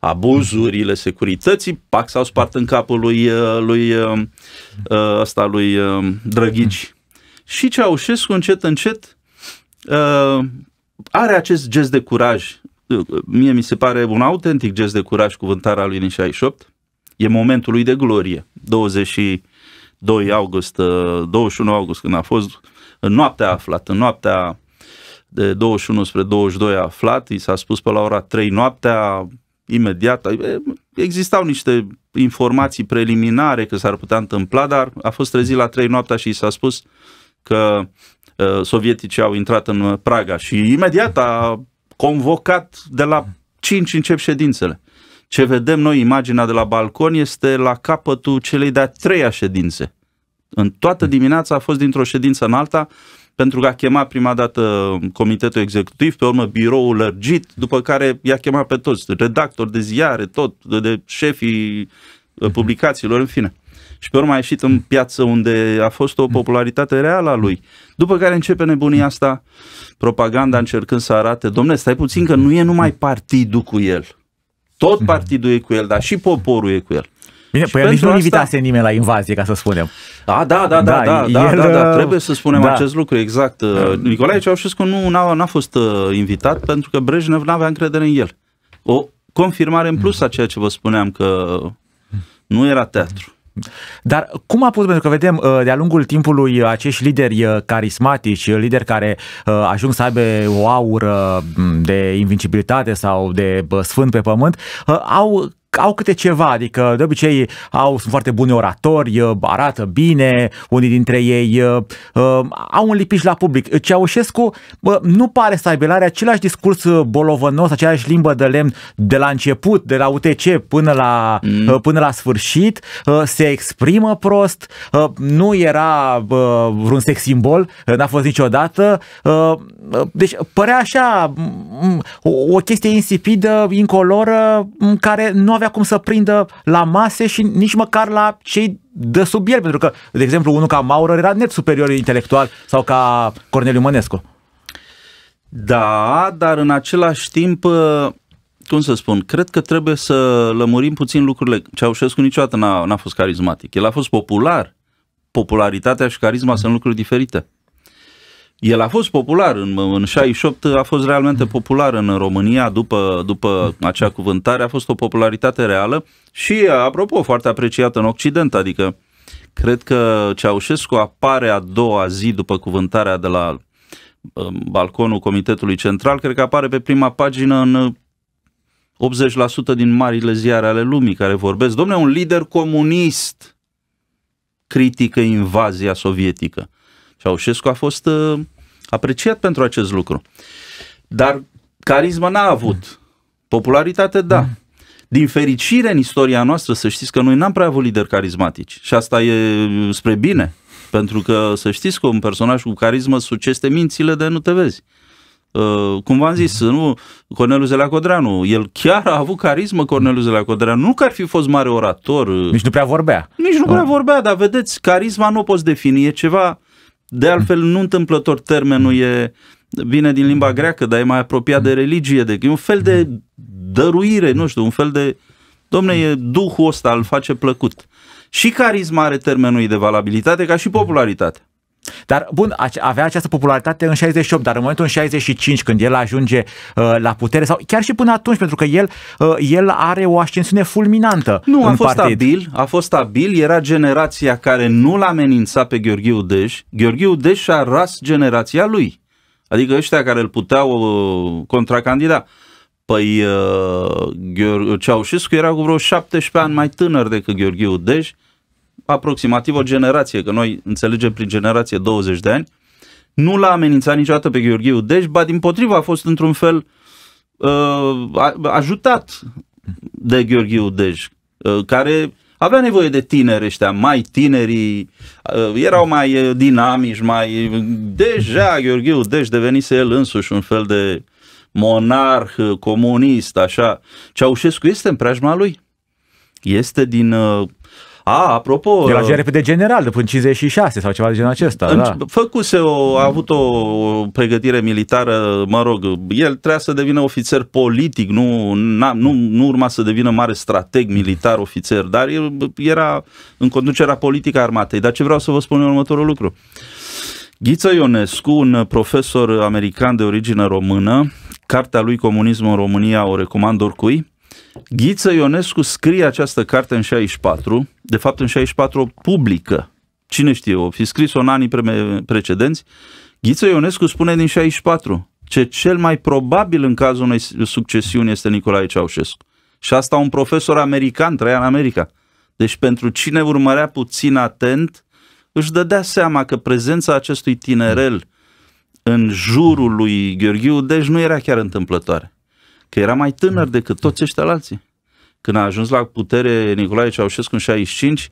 abuzurile securității, pac s-au spart în capul lui, uh, lui uh, uh, ăsta lui Drăghici. Și Ceaușescu încet, încet are acest gest de curaj. Mie mi se pare un autentic gest de curaj cuvântarea lui din 68. E momentul lui de glorie. 22 august, 21 august când a fost, în noaptea aflat, în noaptea de 21 spre 22 a aflat, i s-a spus pe la ora 3 noaptea, imediat. Existau niște informații preliminare că s-ar putea întâmpla, dar a fost trezit la trei noaptea și s-a spus că sovieticii au intrat în uh, Praga și imediat a convocat de la 5 încep ședințele. Ce vedem noi, imaginea de la balcon, este la capătul celei de-a treia ședințe. În toată dimineața a fost dintr-o ședință în alta, pentru că a chemat prima dată comitetul executiv, pe urmă biroul lărgit, după care i-a chemat pe toți, redactori de ziare, tot, de, de șefii uh, publicațiilor, în fine. Și pe urmă a ieșit în piață unde a fost o popularitate reală a lui. După care începe nebunia asta, propaganda încercând să arate, domnule, stai puțin că nu e numai partidul cu el. Tot partidul e cu el, dar și poporul e cu el. Bine, păi nici nu invitase nimeni la invazie, ca să spunem. Da, da, da, da, da, da, el... da, da, da trebuie să spunem da. acest lucru, exact. Da. Nicolae Ceaușescu nu n-a, n-a fost uh, invitat pentru că Brejnev nu avea încredere în el. O confirmare în plus a ceea ce vă spuneam, că nu era teatru. Dar cum a putut, pentru că vedem uh, de-a lungul timpului uh, acești lideri carismatici, lideri care ajung să aibă o aură mm, de invincibilitate sau de sfânt pe pământ, au au câte ceva, adică de obicei au, sunt foarte buni oratori, arată bine, unii dintre ei uh, au un lipiș la public. Ceaușescu uh, nu pare să aibă, are același discurs bolovănos, aceeași limbă de lemn de la început, de la UTC până la, mm. uh, până la sfârșit, uh, se exprimă prost, uh, nu era uh, vreun sex simbol, uh, n-a fost niciodată, uh, deci părea așa o, o chestie insipidă, incoloră, care nu avea avea cum să prindă la mase și nici măcar la cei de sub el, pentru că, de exemplu, unul ca Maurer era net superior intelectual sau ca Corneliu Mănescu. Da, dar în același timp, uh, cum să spun, cred că trebuie să lămurim puțin lucrurile. Ceaușescu niciodată n-a, n-a fost carismatic. El a fost popular. Popularitatea și carisma mm. sunt lucruri diferite. El a fost popular în, în 68, a fost realmente popular în România după, după acea cuvântare, a fost o popularitate reală și, apropo, foarte apreciată în Occident, adică cred că Ceaușescu apare a doua zi după cuvântarea de la um, balconul Comitetului Central, cred că apare pe prima pagină în 80% din marile ziare ale lumii care vorbesc. Domne, un lider comunist critică invazia sovietică. Ceaușescu a fost uh, apreciat pentru acest lucru. Dar carisma n-a avut. Popularitate, da. Mm. Din fericire în istoria noastră, să știți că noi n-am prea avut lideri carismatici. Și asta e uh, spre bine. Pentru că să știți că un personaj cu carismă suceste mințile de nu te vezi. Uh, cum v-am zis, mm-hmm. nu, Corneliu Zelea Codreanu, el chiar a avut carismă Corneliu Zelea Codreanu, nu că ar fi fost mare orator. Uh, Nici nu prea vorbea. Nici nu prea da. vorbea, dar vedeți, carisma nu o poți defini, e ceva de altfel, nu întâmplător termenul e vine din limba greacă, dar e mai apropiat de religie, de, e un fel de dăruire, nu știu, un fel de... Domne, e duhul ăsta, îl face plăcut. Și carisma are termenul de valabilitate ca și popularitate. Dar, bun, avea această popularitate în 68, dar în momentul în 65, când el ajunge uh, la putere, sau chiar și până atunci, pentru că el, uh, el are o ascensiune fulminantă. Nu, a fost partid. a fost stabil. era generația care nu l-a amenințat pe Gheorghe Udeș. Gheorghe Udeș și-a ras generația lui, adică ăștia care îl puteau uh, contracandida. Păi uh, Ceaușescu era cu vreo 17 ani mai tânăr decât Gheorghe Udeș, uh, aproximativ o generație, că noi înțelegem prin generație 20 de ani, nu l-a amenințat niciodată pe Gheorghiu Deci, ba din potrivă a fost într-un fel uh, ajutat de Gheorghiu Dej, uh, care avea nevoie de tineri ăștia, mai tinerii, uh, erau mai uh, dinamici, mai... Uh, deja Gheorghiu Dej devenise el însuși un fel de monarh, uh, comunist, așa. Ceaușescu este în preajma lui. Este din uh, a, apropo... El ajunge de uh, general, până 56 sau ceva de genul acesta. În, da. Făcuse, o, a avut o pregătire militară, mă rog, el trebuia să devină ofițer politic, nu, na, nu, nu urma să devină mare strateg militar, ofițer, dar el era în conducerea politică a armatei. Dar ce vreau să vă spun eu următorul lucru. Ghiță Ionescu, un profesor american de origine română, cartea lui Comunism în România o recomand oricui, Ghiță Ionescu scrie această carte în 64, de fapt în 64 publică, cine știe, o fi scris-o în anii precedenți, Ghiță Ionescu spune din 64 ce cel mai probabil în cazul unei succesiuni este Nicolae Ceaușescu. Și asta un profesor american, trăia în America. Deci pentru cine urmărea puțin atent, își dădea seama că prezența acestui tinerel în jurul lui Gheorghiu, deci nu era chiar întâmplătoare. Că era mai tânăr mm. decât toți ăștia alții. Când a ajuns la putere Nicolae Ceaușescu în 65,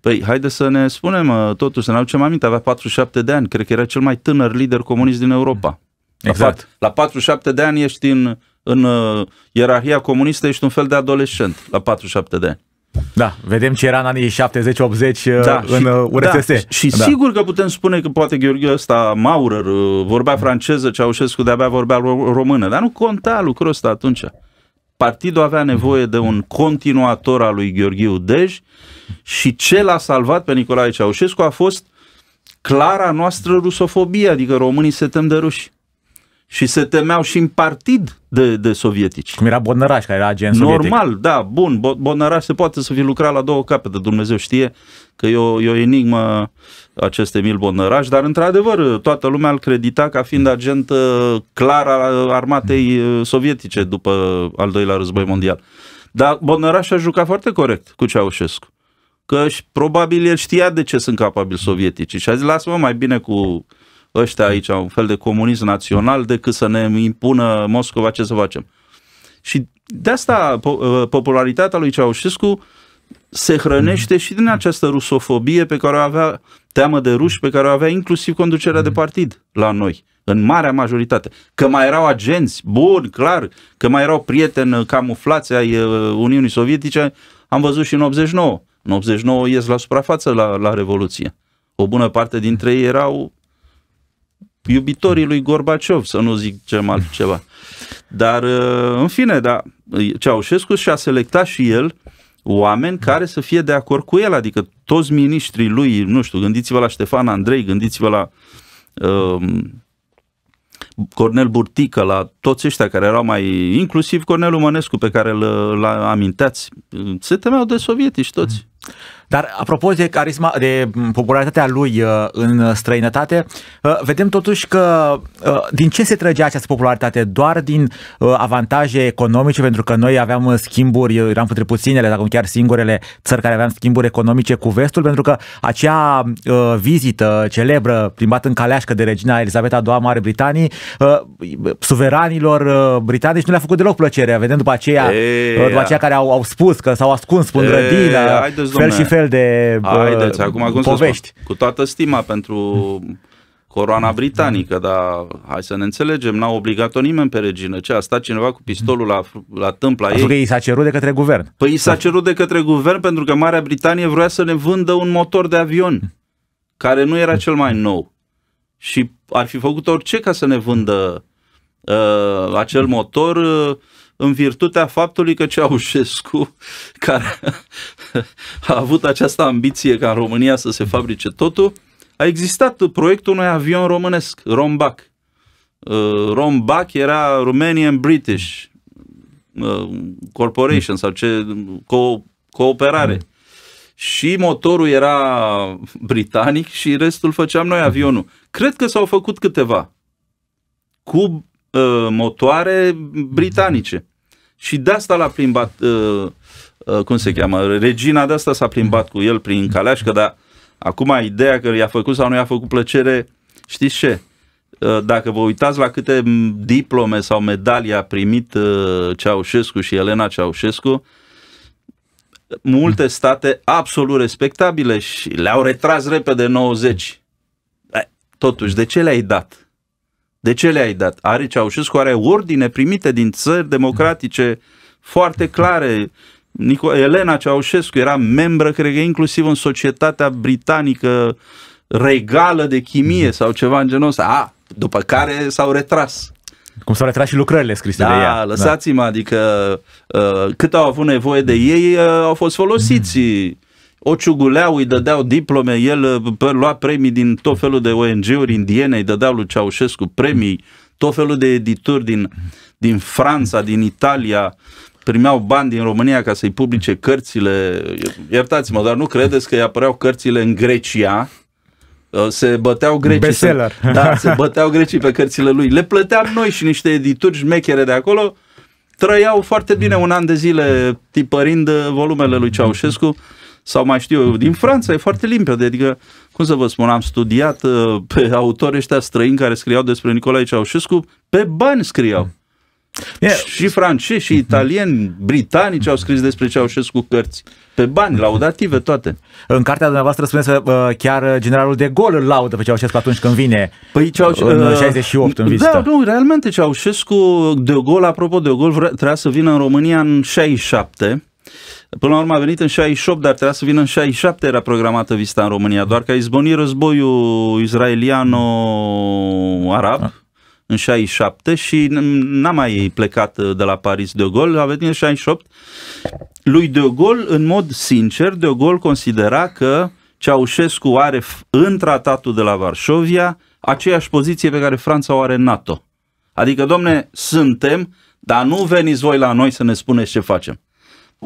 păi haide să ne spunem uh, totuși, să ne aducem aminte, avea 47 de ani, cred că era cel mai tânăr lider comunist din Europa. Exact. La, la 47 de ani ești în, în uh, ierarhia comunistă, ești un fel de adolescent, la 47 de ani. Da, vedem ce era în anii 70-80 da, uh, în URSS. Uh, da, și da. sigur că putem spune că poate Gheorghe ăsta, Maurer, uh, vorbea franceză, Ceaușescu de-abia vorbea română, dar nu conta lucrul ăsta atunci. Partidul avea nevoie de un continuator al lui Gheorghe Udej și ce l-a salvat pe Nicolae Ceaușescu a fost clara noastră rusofobie, adică românii se tem de ruși și se temeau și în partid de, de sovietici. Cum era Bonăraș, care era agent Normal, sovietic. Normal, da, bun, Bonăraș se poate să fi lucrat la două capete, Dumnezeu știe că e o, e o enigmă acest Emil Bonăraș, dar într-adevăr toată lumea îl credita ca fiind agent uh, clar al armatei uh, sovietice după al doilea război mondial. Dar Bonăraș a jucat foarte corect cu Ceaușescu. Că și, probabil el știa de ce sunt capabili sovietici și a zis, lasă-mă mai bine cu ăștia aici, un fel de comunism național, decât să ne impună Moscova ce să facem. Și de asta uh, popularitatea lui Ceaușescu se hrănește și din această rusofobie pe care o avea, teamă de ruși pe care o avea inclusiv conducerea de partid la noi, în marea majoritate. Că mai erau agenți, bun, clar, că mai erau prieteni camuflați ai uh, Uniunii Sovietice, am văzut și în 89. În 89 ies la suprafață la, la Revoluție. O bună parte dintre ei erau iubitorii lui Gorbaciov, să nu zicem altceva. Dar, uh, în fine, da, Ceaușescu și-a selectat și el oameni da. care să fie de acord cu el, adică toți miniștrii lui, nu știu, gândiți-vă la Ștefan Andrei, gândiți-vă la um, Cornel Burtică, la toți ăștia care erau mai, inclusiv Cornel Umănescu pe care l l-a aminteați, se temeau de sovietici toți. Dar apropo de carisma, de popularitatea lui uh, în străinătate, uh, vedem totuși că uh, din ce se trăgea această popularitate? Doar din avantaje economice, pentru că noi aveam schimburi, eram între puținele, dacă chiar singurele țări care aveam schimburi economice cu vestul, pentru că acea vizită celebră primată în caleașcă de regina Elisabeta II a Mare Britanii, suveranilor britanici nu le-a făcut deloc plăcere. Vedem după aceea, e, după aceea care au, au spus că s-au ascuns în grădină fel și fel de Haideți, uh, acum, cum povești. cu toată stima pentru coroana britanică, dar hai să ne înțelegem, n-a obligat-o nimeni pe regină. Ce, a stat cineva cu pistolul la, la tâmpla ei? Pentru că i s-a cerut de către guvern. Păi i s-a da. cerut de către guvern pentru că Marea Britanie vrea să ne vândă un motor de avion care nu era cel mai nou și ar fi făcut orice ca să ne vândă uh, acel motor uh, în virtutea faptului că Ceaușescu, care a avut această ambiție ca în România să se fabrice totul, a existat proiectul unui avion românesc, Rombac. Uh, Rombac era Romanian British uh, Corporation sau ce co- cooperare. Și motorul era britanic și restul făceam noi avionul. Cred că s-au făcut câteva cu uh, motoare britanice. Și de asta l-a plimbat, uh, uh, cum se cheamă, regina de asta s-a plimbat cu el prin caleașcă, dar acum ideea că i-a făcut sau nu i-a făcut plăcere, știți ce? Uh, dacă vă uitați la câte diplome sau medalii a primit uh, Ceaușescu și Elena Ceaușescu, multe state absolut respectabile și le-au retras repede 90. Eh, totuși, de ce le-ai dat? De ce le-ai dat? Are Ceaușescu, are ordine primite din țări democratice foarte clare. Nico- Elena Ceaușescu era membră, cred că inclusiv în societatea britanică regală de chimie sau ceva în genul ăsta. A, după care s-au retras. Cum s-au retras și lucrările scrise da, de ea. Lăsați-mă, da. adică uh, cât au avut nevoie de ei, uh, au fost folosiți. Mm o ciuguleau, îi dădeau diplome, el lua premii din tot felul de ONG-uri indiene, îi dădeau lui Ceaușescu premii, tot felul de edituri din, din Franța, din Italia, primeau bani din România ca să-i publice cărțile. Iertați-mă, dar nu credeți că îi apăreau cărțile în Grecia? Ă, se băteau grecii. Bestseller. Se, da, se băteau grecii pe cărțile lui. Le plăteam noi și niște edituri șmechere de acolo. Trăiau foarte bine un an de zile tipărind ă, volumele lui Ceaușescu sau mai știu eu, din Franța, e foarte limpede, adică, cum să vă spun, am studiat uh, pe autori ăștia străini care scriau despre Nicolae Ceaușescu, pe bani scriau. Yeah. Și francezi, și italieni, britanici au scris despre Ceaușescu cărți. Pe bani, laudative toate. În cartea dumneavoastră spuneți că uh, chiar uh, generalul de gol îl laudă pe Ceaușescu atunci când vine păi, Ceauș- în 68 în vizită. Da, nu, realmente Ceaușescu, de gol, apropo de gol, trebuia să vină în România în 67 Până la urmă a venit în 68, dar trebuia să vină în 67, era programată vizita în România, doar că a izbonit războiul israeliano-arab da. în 67 și n-a mai plecat uh, de la Paris de Gaulle, a venit în 68. Lui de Gaulle, în mod sincer, de Gaulle considera că Ceaușescu are în tratatul de la Varșovia aceeași poziție pe care Franța o are în NATO. Adică, domne, suntem, dar nu veniți voi la noi să ne spuneți ce facem.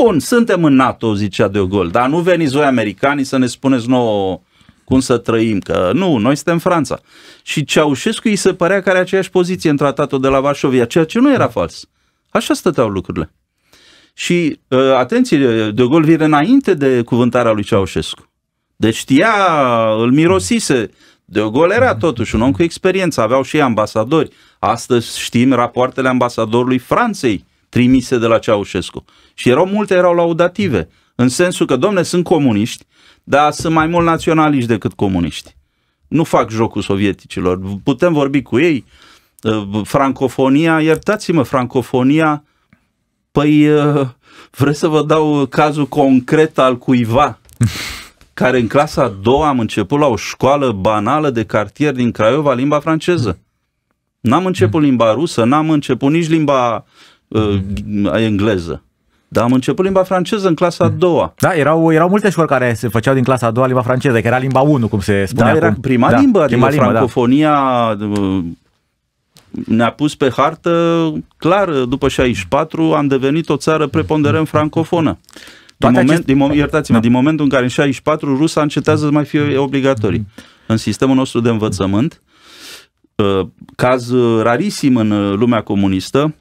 Bun, suntem în NATO, zicea De Gol. dar nu veniți voi americanii să ne spuneți nouă cum să trăim, că nu, noi suntem Franța. Și Ceaușescu îi se părea că are aceeași poziție în tratatul de la Varșovia, ceea ce nu era fals. Așa stăteau lucrurile. Și, uh, atenție, De Gol vine înainte de cuvântarea lui Ceaușescu. Deci știa, îl mirosise. De Gol era totuși un om cu experiență, aveau și ambasadori. Astăzi știm rapoartele ambasadorului Franței trimise de la Ceaușescu. Și erau multe, erau laudative, în sensul că, domne, sunt comuniști, dar sunt mai mult naționaliști decât comuniști. Nu fac jocul sovieticilor. Putem vorbi cu ei. Uh, francofonia, iertați-mă, francofonia, păi uh, vreți să vă dau cazul concret al cuiva care în clasa a doua am început la o școală banală de cartier din Craiova limba franceză. N-am început limba rusă, n-am început nici limba uh, engleză. Dar am început limba franceză în clasa a doua. Da, erau, erau multe școli care se făceau din clasa a doua limba franceză, că era limba 1, cum se spune Da, acum. era prima da, limbă, prima adică da. francofonia da. ne-a pus pe hartă, clar, după 64 am devenit o țară preponderent francofonă. Din, moment, acest... din, iertați-mă, da. din momentul în care în 64 rusa încetează să mai fie obligatorii. În sistemul nostru de învățământ, uh, caz uh, rarisim în lumea comunistă,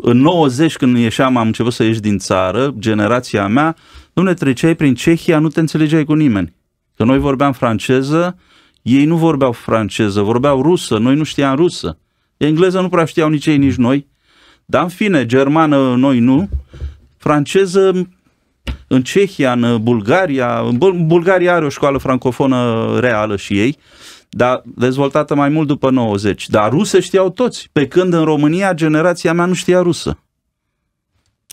în 90, când ieșeam, am început să ieși din țară, generația mea, nu treceai prin Cehia, nu te înțelegeai cu nimeni. Că noi vorbeam franceză, ei nu vorbeau franceză, vorbeau rusă, noi nu știam rusă. Engleză nu prea știau nici ei, nici noi. Dar în fine, germană noi nu, franceză în Cehia, în Bulgaria, Bulgaria are o școală francofonă reală și ei, dar dezvoltată mai mult după 90. Dar ruse știau toți, pe când în România generația mea nu știa rusă.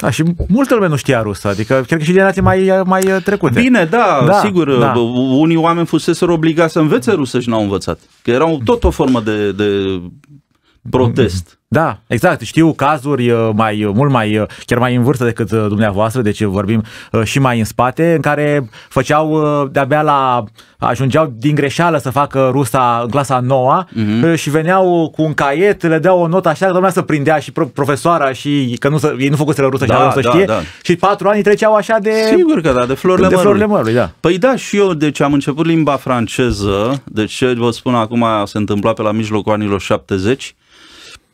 Da, și multă lume nu știa rusă, adică cred că și generații mai, mai uh, trecute. Bine, da, da sigur, da. Uh, unii oameni fuseseră obligați să învețe rusă și n-au învățat, că erau tot o formă de, de protest. Da, exact. Știu cazuri uh, mai uh, mult mai uh, chiar mai în vârstă decât dumneavoastră, deci vorbim și mai în spate, în care făceau de-abia la ajungeau din greșeală să facă rusa în clasa 9 mhm. uh-huh. și veneau cu un caiet, le deau o notă așa, doamna să prindea și profesoara și că nu să, ei nu făcuseră rusă da, și să da, știe. Da. Și patru ani treceau așa de Sigur că da, de florile de florile mărului, da. Păi da, și eu deci am început limba franceză, deci vă spun acum se întâmpla pe la mijlocul anilor 70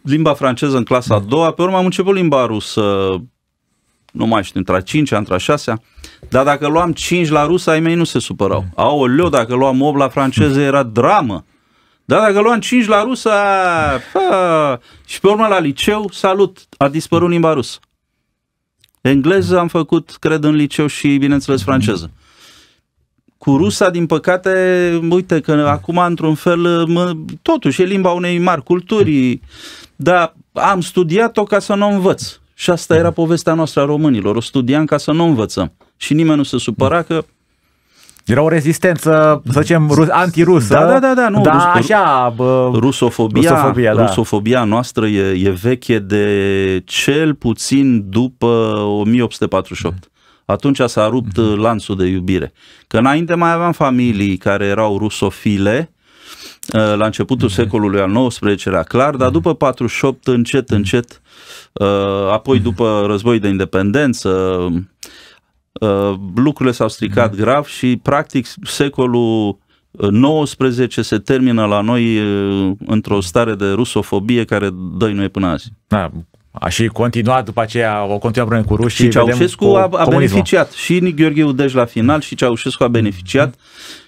limba franceză în clasa a mm. doua, pe urmă am început limba rusă, nu mai știu, între a cincea, între a șasea, dar dacă luam cinci la rusă, ai mei nu se supărau. Mm. Aoleu, dacă luam 8 la franceză mm. era dramă. Dar dacă luam cinci la rusă, a, și pe urmă la liceu, salut, a dispărut limba rusă. Engleză am făcut, cred, în liceu și, bineînțeles, franceză. Cu rusa, din păcate, uite că acum, într-un fel, mă, totuși e limba unei mari culturi, dar am studiat-o ca să nu învăț. Și asta era povestea noastră a românilor. O studiam ca să nu învățăm. Și nimeni nu se supăra că era o rezistență, să zicem, antirusă. Da, da, da, da, nu, da rus, așa, bă, rusofobia, rusofobia, da. rusofobia noastră e, e veche de cel puțin după 1848. Atunci s-a rupt uh-huh. lanțul de iubire. Că înainte mai aveam familii care erau rusofile, uh, la începutul uh-huh. secolului al XIX-lea, clar, dar mhm. după 48, încet, încet, uh, apoi după război de independență, uh, lucrurile s-au stricat grav și, practic, secolul 19 se termină la noi într-o stare de rusofobie care dăinuie până azi. Da, a și continuat după aceea, o continuat probleme cu rușii. Și Ceaușescu cu a, a beneficiat. Și Gheorghe Udej la final și Ceaușescu a beneficiat.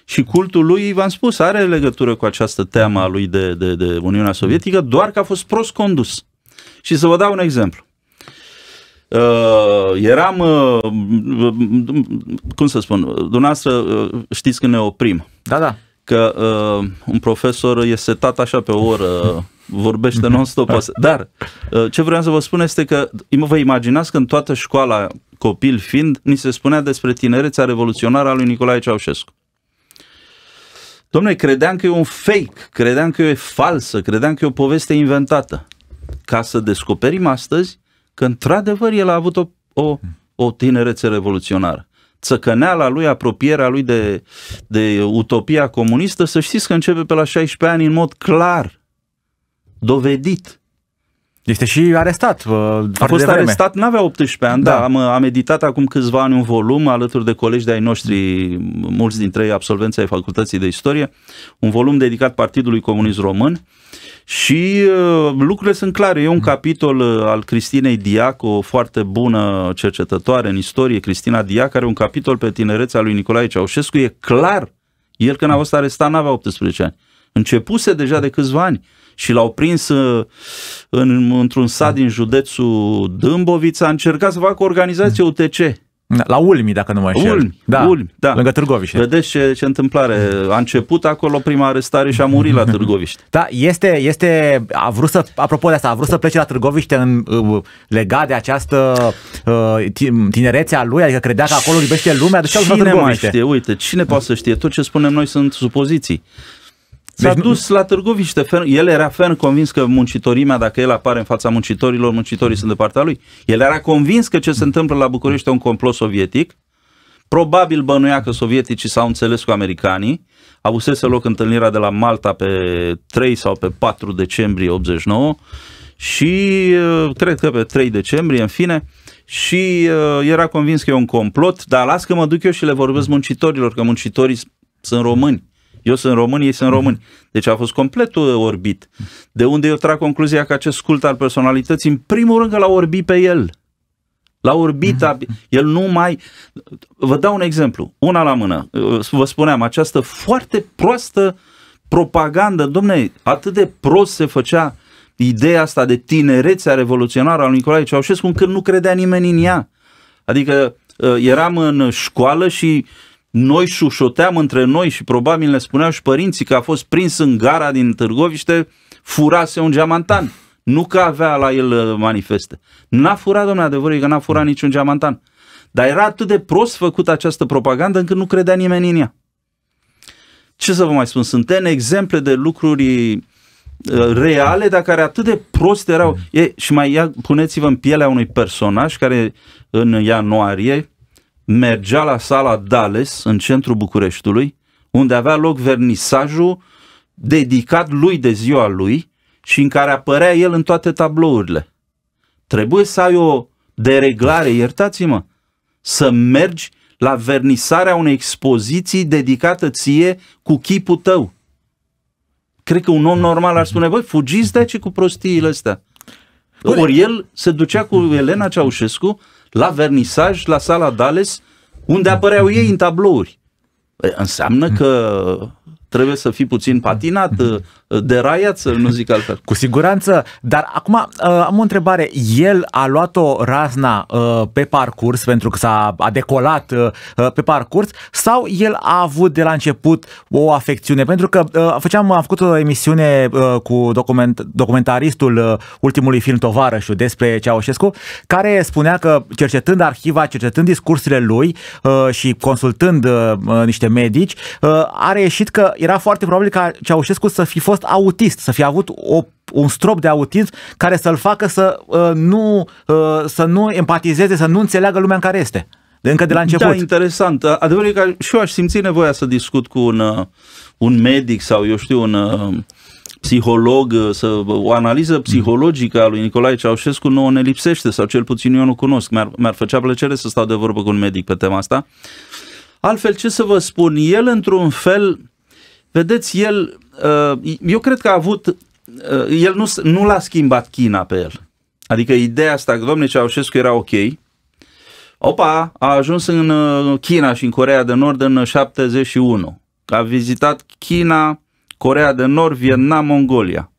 Și cultul lui, v-am spus, are legătură cu această teamă a lui de, de, de Uniunea Sovietică, doar că a fost prost condus. Și să vă dau un exemplu. Uh, eram, uh, cum să spun, dumneavoastră uh, știți când ne oprim. Da, da. Că uh, un profesor este setat așa pe o oră vorbește non-stop. Dar uh, ce vreau să vă spun este că vă imaginați că în toată școala, copil fiind, ni se spunea despre tinerețea revoluționară a lui Nicolae Ceaușescu. Domnule, credeam că e un fake, credeam că e falsă, credeam că e o poveste inventată. Ca să descoperim astăzi că într-adevăr el a avut o, o, o tinerețe revoluționară țăcăneala lui, apropierea lui de, de utopia comunistă, să știți că începe pe la 16 ani în mod clar dovedit. Este și arestat. Uh, a fost arestat, n-avea 18 ani, da. da am, uh, am editat acum câțiva ani un volum alături de colegi de-ai noștri, mulți dintre ei absolvenți ai Facultății de Istorie, un volum dedicat Partidului Comunist Român și uh, lucrurile sunt clare. E un mm. capitol uh, al Cristinei Diac, o foarte bună cercetătoare în istorie, Cristina Diac, are un capitol pe tinerețea lui Nicolae Ceaușescu, e clar, el când a fost arestat n-avea 18 ani. Începuse deja de câțiva ani și l-au prins uh, în, într-un sat da. din județul Dâmbovița, a încercat să facă o organizație da. UTC. Da, la Ulmi, dacă nu mă înșel. Ulmi, da, Ulmi, da. Lângă Târgoviște. Vedeți ce, ce întâmplare. A început acolo prima arestare și a murit la Târgoviște. Da, este, este, a vrut să, apropo de asta, a vrut să plece la Târgoviște în, uh, legat de această uh, tinerețe a lui, adică credea că acolo iubește lumea, deci cine mai știe, uite, cine poate să știe, tot ce spunem noi sunt supoziții. Deci S-a deci dus nu... la Târgoviște, el era ferm convins că muncitorimea, dacă el apare în fața muncitorilor, muncitorii sunt de partea lui. El era convins că ce se întâmplă la București e un complot sovietic, probabil bănuia că sovieticii s-au înțeles cu americanii, avusese loc întâlnirea de la Malta pe 3 sau pe 4 decembrie 89 și uh, cred că pe 3 decembrie, în fine, și uh, era convins că e un complot, dar las că mă duc eu și le vorbesc muncitorilor, că muncitorii sunt români. Eu sunt român, ei sunt români. Deci a fost complet orbit. De unde eu trag concluzia că acest cult al personalității, în primul rând că l-a orbit pe el. La a, el nu mai... Vă dau un exemplu, una la mână. Vă spuneam, această foarte proastă propagandă, domne, atât de prost se făcea ideea asta de tinerețea revoluționară a lui Nicolae Ceaușescu, încât nu credea nimeni în ea. Adică ă, eram în școală și uh, noi șușoteam între noi și probabil ne spuneau și părinții că a fost prins în gara din Târgoviște, furase un geamantan. Nu că avea la el uh, manifeste. N-a furat, domnule, adevărul e că n-a furat niciun geamantan. Dar era atât de prost făcută această propagandă încât nu credea nimeni în ea. Ce să vă mai spun? Sunt în exemple de lucruri uh, reale, dar care atât de prost erau. E, și mai ia, puneți-vă în pielea unui personaj care în ianuarie, mergea la sala Dales, în centrul Bucureștiului, unde avea loc vernisajul dedicat lui de ziua lui și în care apărea el în toate tablourile. Trebuie să ai o dereglare, iertați-mă, să mergi la vernisarea unei expoziții dedicată ție cu chipul tău. Cred că un om normal ar spune, voi fugiți de aici cu prostiile astea. Ori el se ducea cu Elena Ceaușescu la vernisaj, la sala Dales, unde apăreau ei în tablouri. Păi, înseamnă că trebuie să fii puțin patinat, mhm. uh, deraiat, să nu zic altfel. Cu siguranță, dar acum uh, am o întrebare. El a luat-o razna uh, pe parcurs, pentru că s-a a decolat uh, pe parcurs, sau el a avut de la început o afecțiune? Pentru că făceam, am făcut o emisiune cu document, documentaristul ultimului film Tovarășul despre Ceaușescu, care spunea că cercetând arhiva, cercetând discursurile lui și consultând niște medici, a reieșit că era foarte probabil ca Ceaușescu să fi fost fost autist, să fi avut o un strop de autism care să-l facă să, uh, nu, uh, să nu empatizeze, să nu înțeleagă lumea în care este. De încă de la început. Da, interesant. Adevărul e că și eu aș simți nevoia să discut cu un, uh, un medic sau, eu știu, un uh, psiholog, uh, să, o analiză psihologică a lui Nicolae Ceaușescu nouă ne lipsește, sau cel puțin eu nu cunosc. Mi-ar, mi-ar făcea plăcere să stau de vorbă cu un medic pe tema asta. Altfel, ce să vă spun, el într-un fel, vedeți, el Uh, eu cred că a avut, uh, el nu, nu l-a schimbat China pe el. Adică ideea asta că domnule Ceaușescu era ok, opa, a ajuns în uh, China și în Corea de Nord în 71. A vizitat China, Corea de Nord, Vietnam, Mongolia.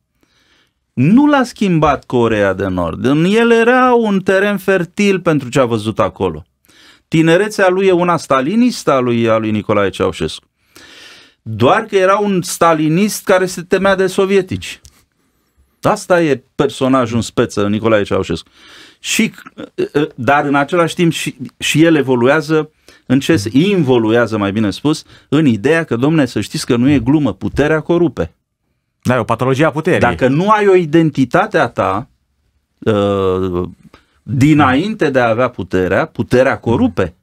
Nu l-a schimbat Corea de Nord. În el era un teren fertil pentru ce a văzut acolo. Tinerețea lui e una stalinistă a lui, a lui Nicolae Ceaușescu doar că era un stalinist care se temea de sovietici. Asta e personajul în speță, Nicolae Ceaușescu. Și, ă, ă, dar în același timp și, și el evoluează în ce se involuează, mai bine spus, în ideea că, domne, să știți că nu e glumă, puterea corupe. Da, e o patologie a puterii. Dacă nu ai o identitate a ta, ă, dinainte de a avea puterea, puterea corupe.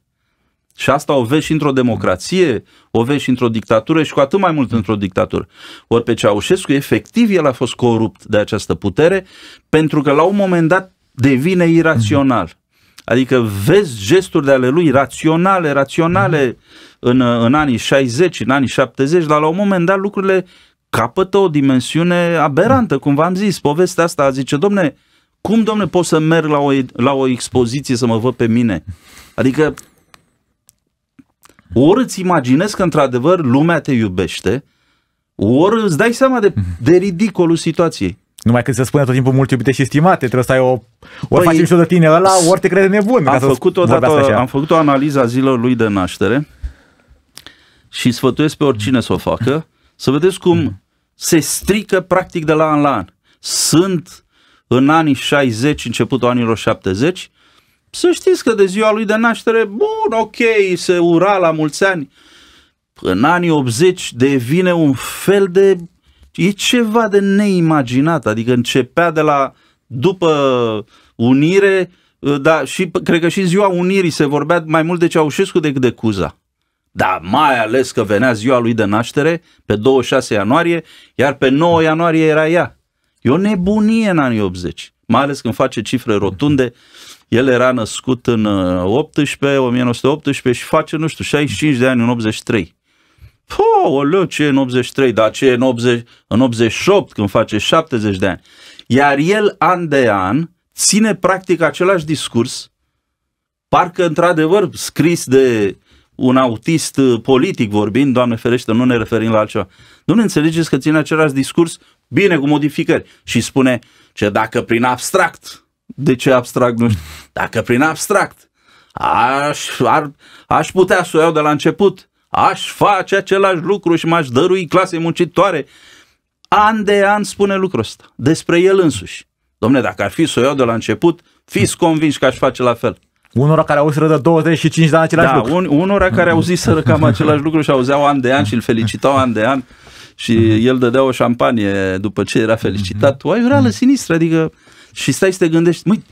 Și asta o vezi și într-o democrație, o vezi și într-o dictatură și cu atât mai mult într-o dictatură. Ori pe Ceaușescu, efectiv, el a fost corupt de această putere pentru că la un moment dat devine irațional. Mhm. Adică vezi gesturi de ale lui raționale, raționale mhm. în, în anii 60, în anii 70, dar la un moment dat lucrurile capătă o dimensiune aberantă, mhm. cum v-am zis. Povestea asta zice, domne, cum, domne, pot să merg la o, la o expoziție să mă văd pe mine? Adică ori îți imaginezi că într-adevăr lumea te iubește, ori îți dai seama de, mhm. de ridicolul situației. Numai când se spune tot timpul mult iubite și stimate, trebuie să ai o... Ori păi, facem și de tine ăla, ori te crede nebun. Am, făcut o, dată, am făcut o analiză a zilor lui de naștere și sfătuiesc pe oricine să o facă, să vedeți cum se strică practic de la an la an. Sunt în anii 60, începutul anilor 70, să știți că de ziua lui de naștere, bun, ok, se ura la mulți ani. În anii 80 devine un fel de... E ceva de neimaginat, adică începea de la... După unire, da, și cred că și ziua Unirii se vorbea mai mult de Ceaușescu decât de Cuza. Dar mai ales că venea ziua lui de naștere, pe 26 ianuarie, iar pe 9 ianuarie era ea. E o nebunie în anii 80, mai ales când face cifre rotunde. El era născut în 18, uh, 1918 și face, nu știu, 65 de ani în 83. Pă, oleu, ce e în 83, dar ce e în, 80, în 88 când face 70 de ani. Iar el, an de an, ține practic același discurs, parcă într-adevăr scris de un autist uh, politic vorbind, Doamne ferește, nu ne referim la altceva. Nu ne înțelegeți că ține același discurs, bine, cu modificări. Și spune că dacă prin abstract de ce abstract nu știu? Dacă prin abstract aș, ar, aș putea să o iau de la început, aș face același lucru și m-aș dărui clasei muncitoare. An de an spune lucrul ăsta, despre el însuși. Domne, dacă ar fi să o iau de la început, fiți convinși că aș face la fel. Unora care au zis de 25 de ani același da, lucru. Un, unora care au auziseră cam același lucru și auzeau an de an și îl felicitau an de an și el dădea o șampanie după ce era felicitat. Mhm. O ai sinistră, adică și stai să te gândești, măi,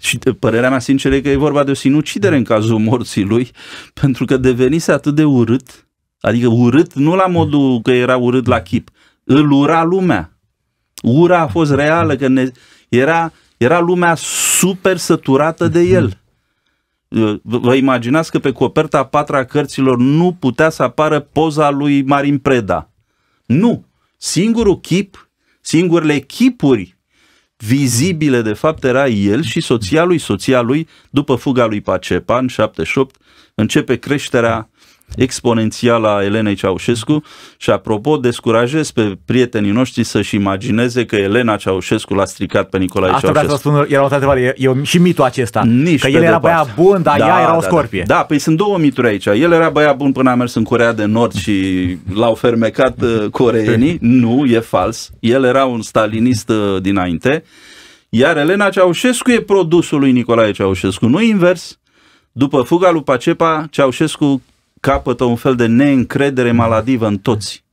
și părerea mea sinceră e că e vorba de o sinucidere da. în cazul morții lui, pentru că devenise atât de urât, adică urât nu la modul că era urât la chip, îl ura lumea. Ura a fost reală, că ne, era, era lumea super săturată de el. Mhm. Vă imaginați că pe coperta a patra cărților nu putea să apară poza lui Marin Preda. Nu! Singurul chip, singurele chipuri vizibile de fapt era el și soția lui, soția lui, după fuga lui Pacepan, 78, începe creșterea exponențială a Elenei Ceaușescu și apropo, descurajez pe prietenii noștri să-și imagineze că Elena Ceaușescu l-a stricat pe Nicolae Asta Ceaușescu. Asta vreau să spun, era o întrebare, e, și mitul acesta, Nici că el era băiat bun, dar da, ea era da, o scorpie. Da, da, da, păi sunt două mituri aici, el era băiat bun până a mers în Corea de Nord și l-au fermecat uh, coreenii, nu, e fals, el era un stalinist uh, dinainte, iar Elena Ceaușescu e produsul lui Nicolae Ceaușescu, nu invers. După fuga lui Pacepa, Ceaușescu capătă un fel de neîncredere maladivă în toți.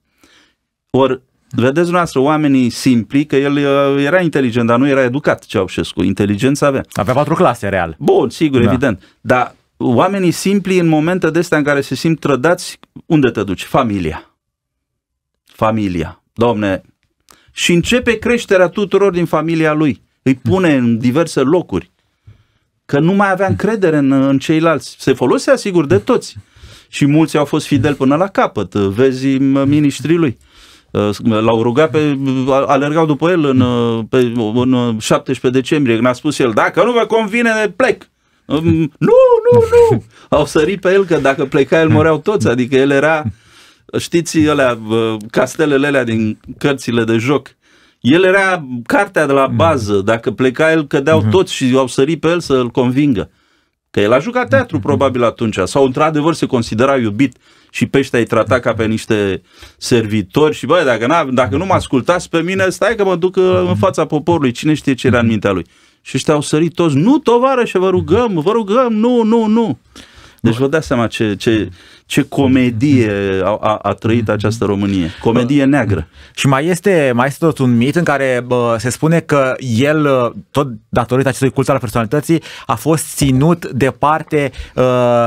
Ori, vedeți dumneavoastră, oamenii simpli, că el uh, era inteligent, dar nu era educat Ceaușescu, inteligența avea. Avea patru clase, real. Bun, sigur, da. evident. Dar oamenii simpli, în momente de astea în care se simt trădați, unde te duci? Familia. Familia. Domne, și începe creșterea tuturor din familia lui. Îi pune în diverse locuri. Că nu mai avea încredere în, în ceilalți. Se folosea, sigur, de toți și mulți au fost fideli până la capăt. Vezi ministrii lui. Uh, l-au rugat pe, uh, alergau după el în, uh, pe, în 17 decembrie, când a spus el, dacă nu vă convine, plec. Um, nu, nu, nu! Au sărit pe el că dacă pleca el moreau toți, adică el era, știți, alea, castelele alea din cărțile de joc, el era cartea de la mm. bază, dacă pleca el cădeau mm-hmm. toți și au sărit pe el să-l convingă. Că el a jucat teatru probabil atunci sau într-adevăr se considera iubit și peștea îi trata ca pe niște servitori și băi, dacă, dacă nu mă ascultați pe mine, stai că mă duc uh, în fața poporului, cine știe ce era în mintea lui. Și ăștia au sărit toți, nu tovarășe, vă rugăm, vă rugăm, nu, nu, nu. Deci vă dați seama ce, ce, ce comedie a, a, a trăit această Românie. Comedie neagră. Și mai este, mai este tot un mit în care bă, se spune că el, ă, tot datorită acestui cult al personalității, a fost ținut departe uh,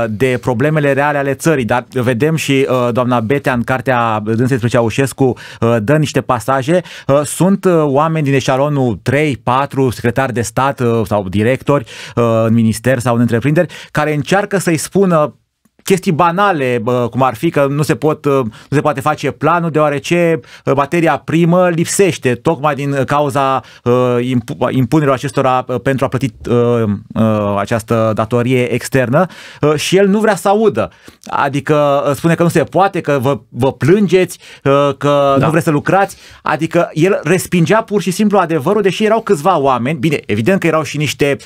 de problemele reale ale țării. Dar vedem și uh, doamna Betea în cartea Dânsei despre Ceaușescu uh, dă niște pasaje. sunt oameni din eșalonul 3, 4, secretari de stat sau directori uh, în minister sau în întreprinderi, care încearcă să-i spună up. chestii banale, cum ar fi că nu se, pot, uh, nu se poate face planul deoarece uh, materia primă lipsește, tocmai din cauza uh, impunerilor acestora pentru a plăti această datorie externă și el nu vrea să audă. Adică spune că nu se poate, că vă, vă plângeți, că da. nu vreți să lucrați. Adică el respingea pur și simplu adevărul, deși erau câțiva oameni. Bine, evident că erau și niște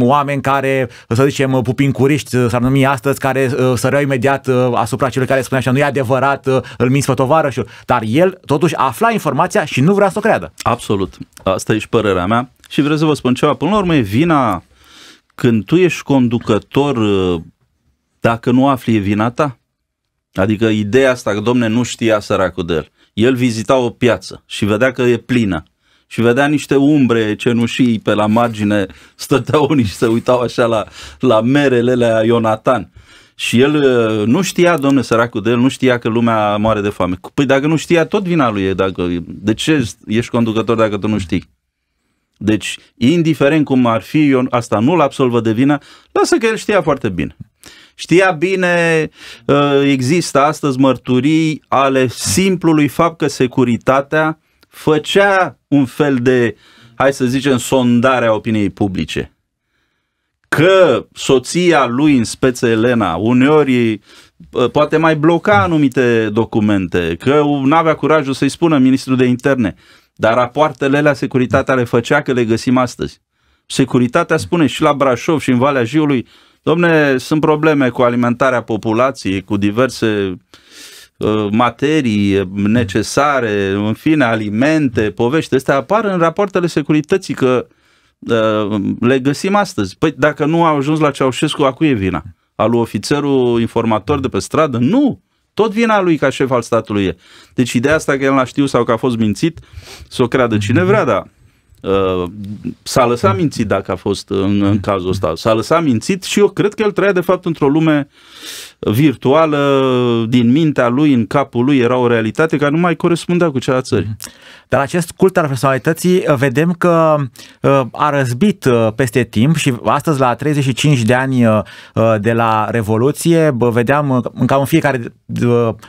oameni care, să zicem, pupincuriști, s-ar numi astăzi, care Uh, săreau imediat uh, asupra celui care spunea așa, nu e adevărat, uh, îl minți pe tovarășul. Dar el totuși afla informația și nu vrea să o creadă. Absolut. Asta e și părerea mea. Și vreau să vă spun ceva. Până la urmă e vina când tu ești conducător, dacă nu afli, e vina ta. Adică ideea asta că, domne, nu știa săracul de el. El vizita o piață și vedea că e plină și vedea niște umbre cenușii pe la margine, stăteau unii și se uitau așa la, la merelele la Ionatan. Și el uh, nu știa, domne, săracul de el, nu știa că lumea moare de foame. Păi dacă nu știa, tot vina lui e. Dacă, de ce ești conducător dacă tu nu știi? Deci, indiferent cum ar fi, eu asta nu-l absolvă de vină, lasă că el știa foarte bine. Știa bine, uh, există astăzi mărturii ale simplului fapt că securitatea făcea un fel de, hai să zicem, sondare a opiniei publice că soția lui, în speță Elena, uneori ă, poate mai bloca anumite documente, că nu avea curajul să-i spună ministrul de interne, dar rapoartele la securitatea le făcea că le găsim astăzi. Securitatea spune și la Brașov și în Valea Jiului, domne, sunt probleme cu alimentarea populației, cu diverse uh, materii necesare, în fine, alimente, povești. Astea apar în rapoartele securității că uh, Uh, le găsim astăzi. Păi dacă nu au ajuns la Ceaușescu, a cui e vina? A lui ofițerul informator de pe stradă? Nu! Tot vina lui ca șef al statului e. Deci ideea asta că el l-a știut sau că a fost mințit, să o creadă cine vrea, dar Uh, s-a lăsat mințit dacă a fost în, în cazul ăsta. S-a lăsat mințit și eu cred că el trăia de fapt într-o lume virtuală, din mintea lui, în capul lui, era o realitate care nu mai corespundea cu cea a țării. Dar acest cult al personalității uh, vedem că uh, a răzbit peste timp și astăzi la 35 de ani de la Revoluție vedeam în cam în fiecare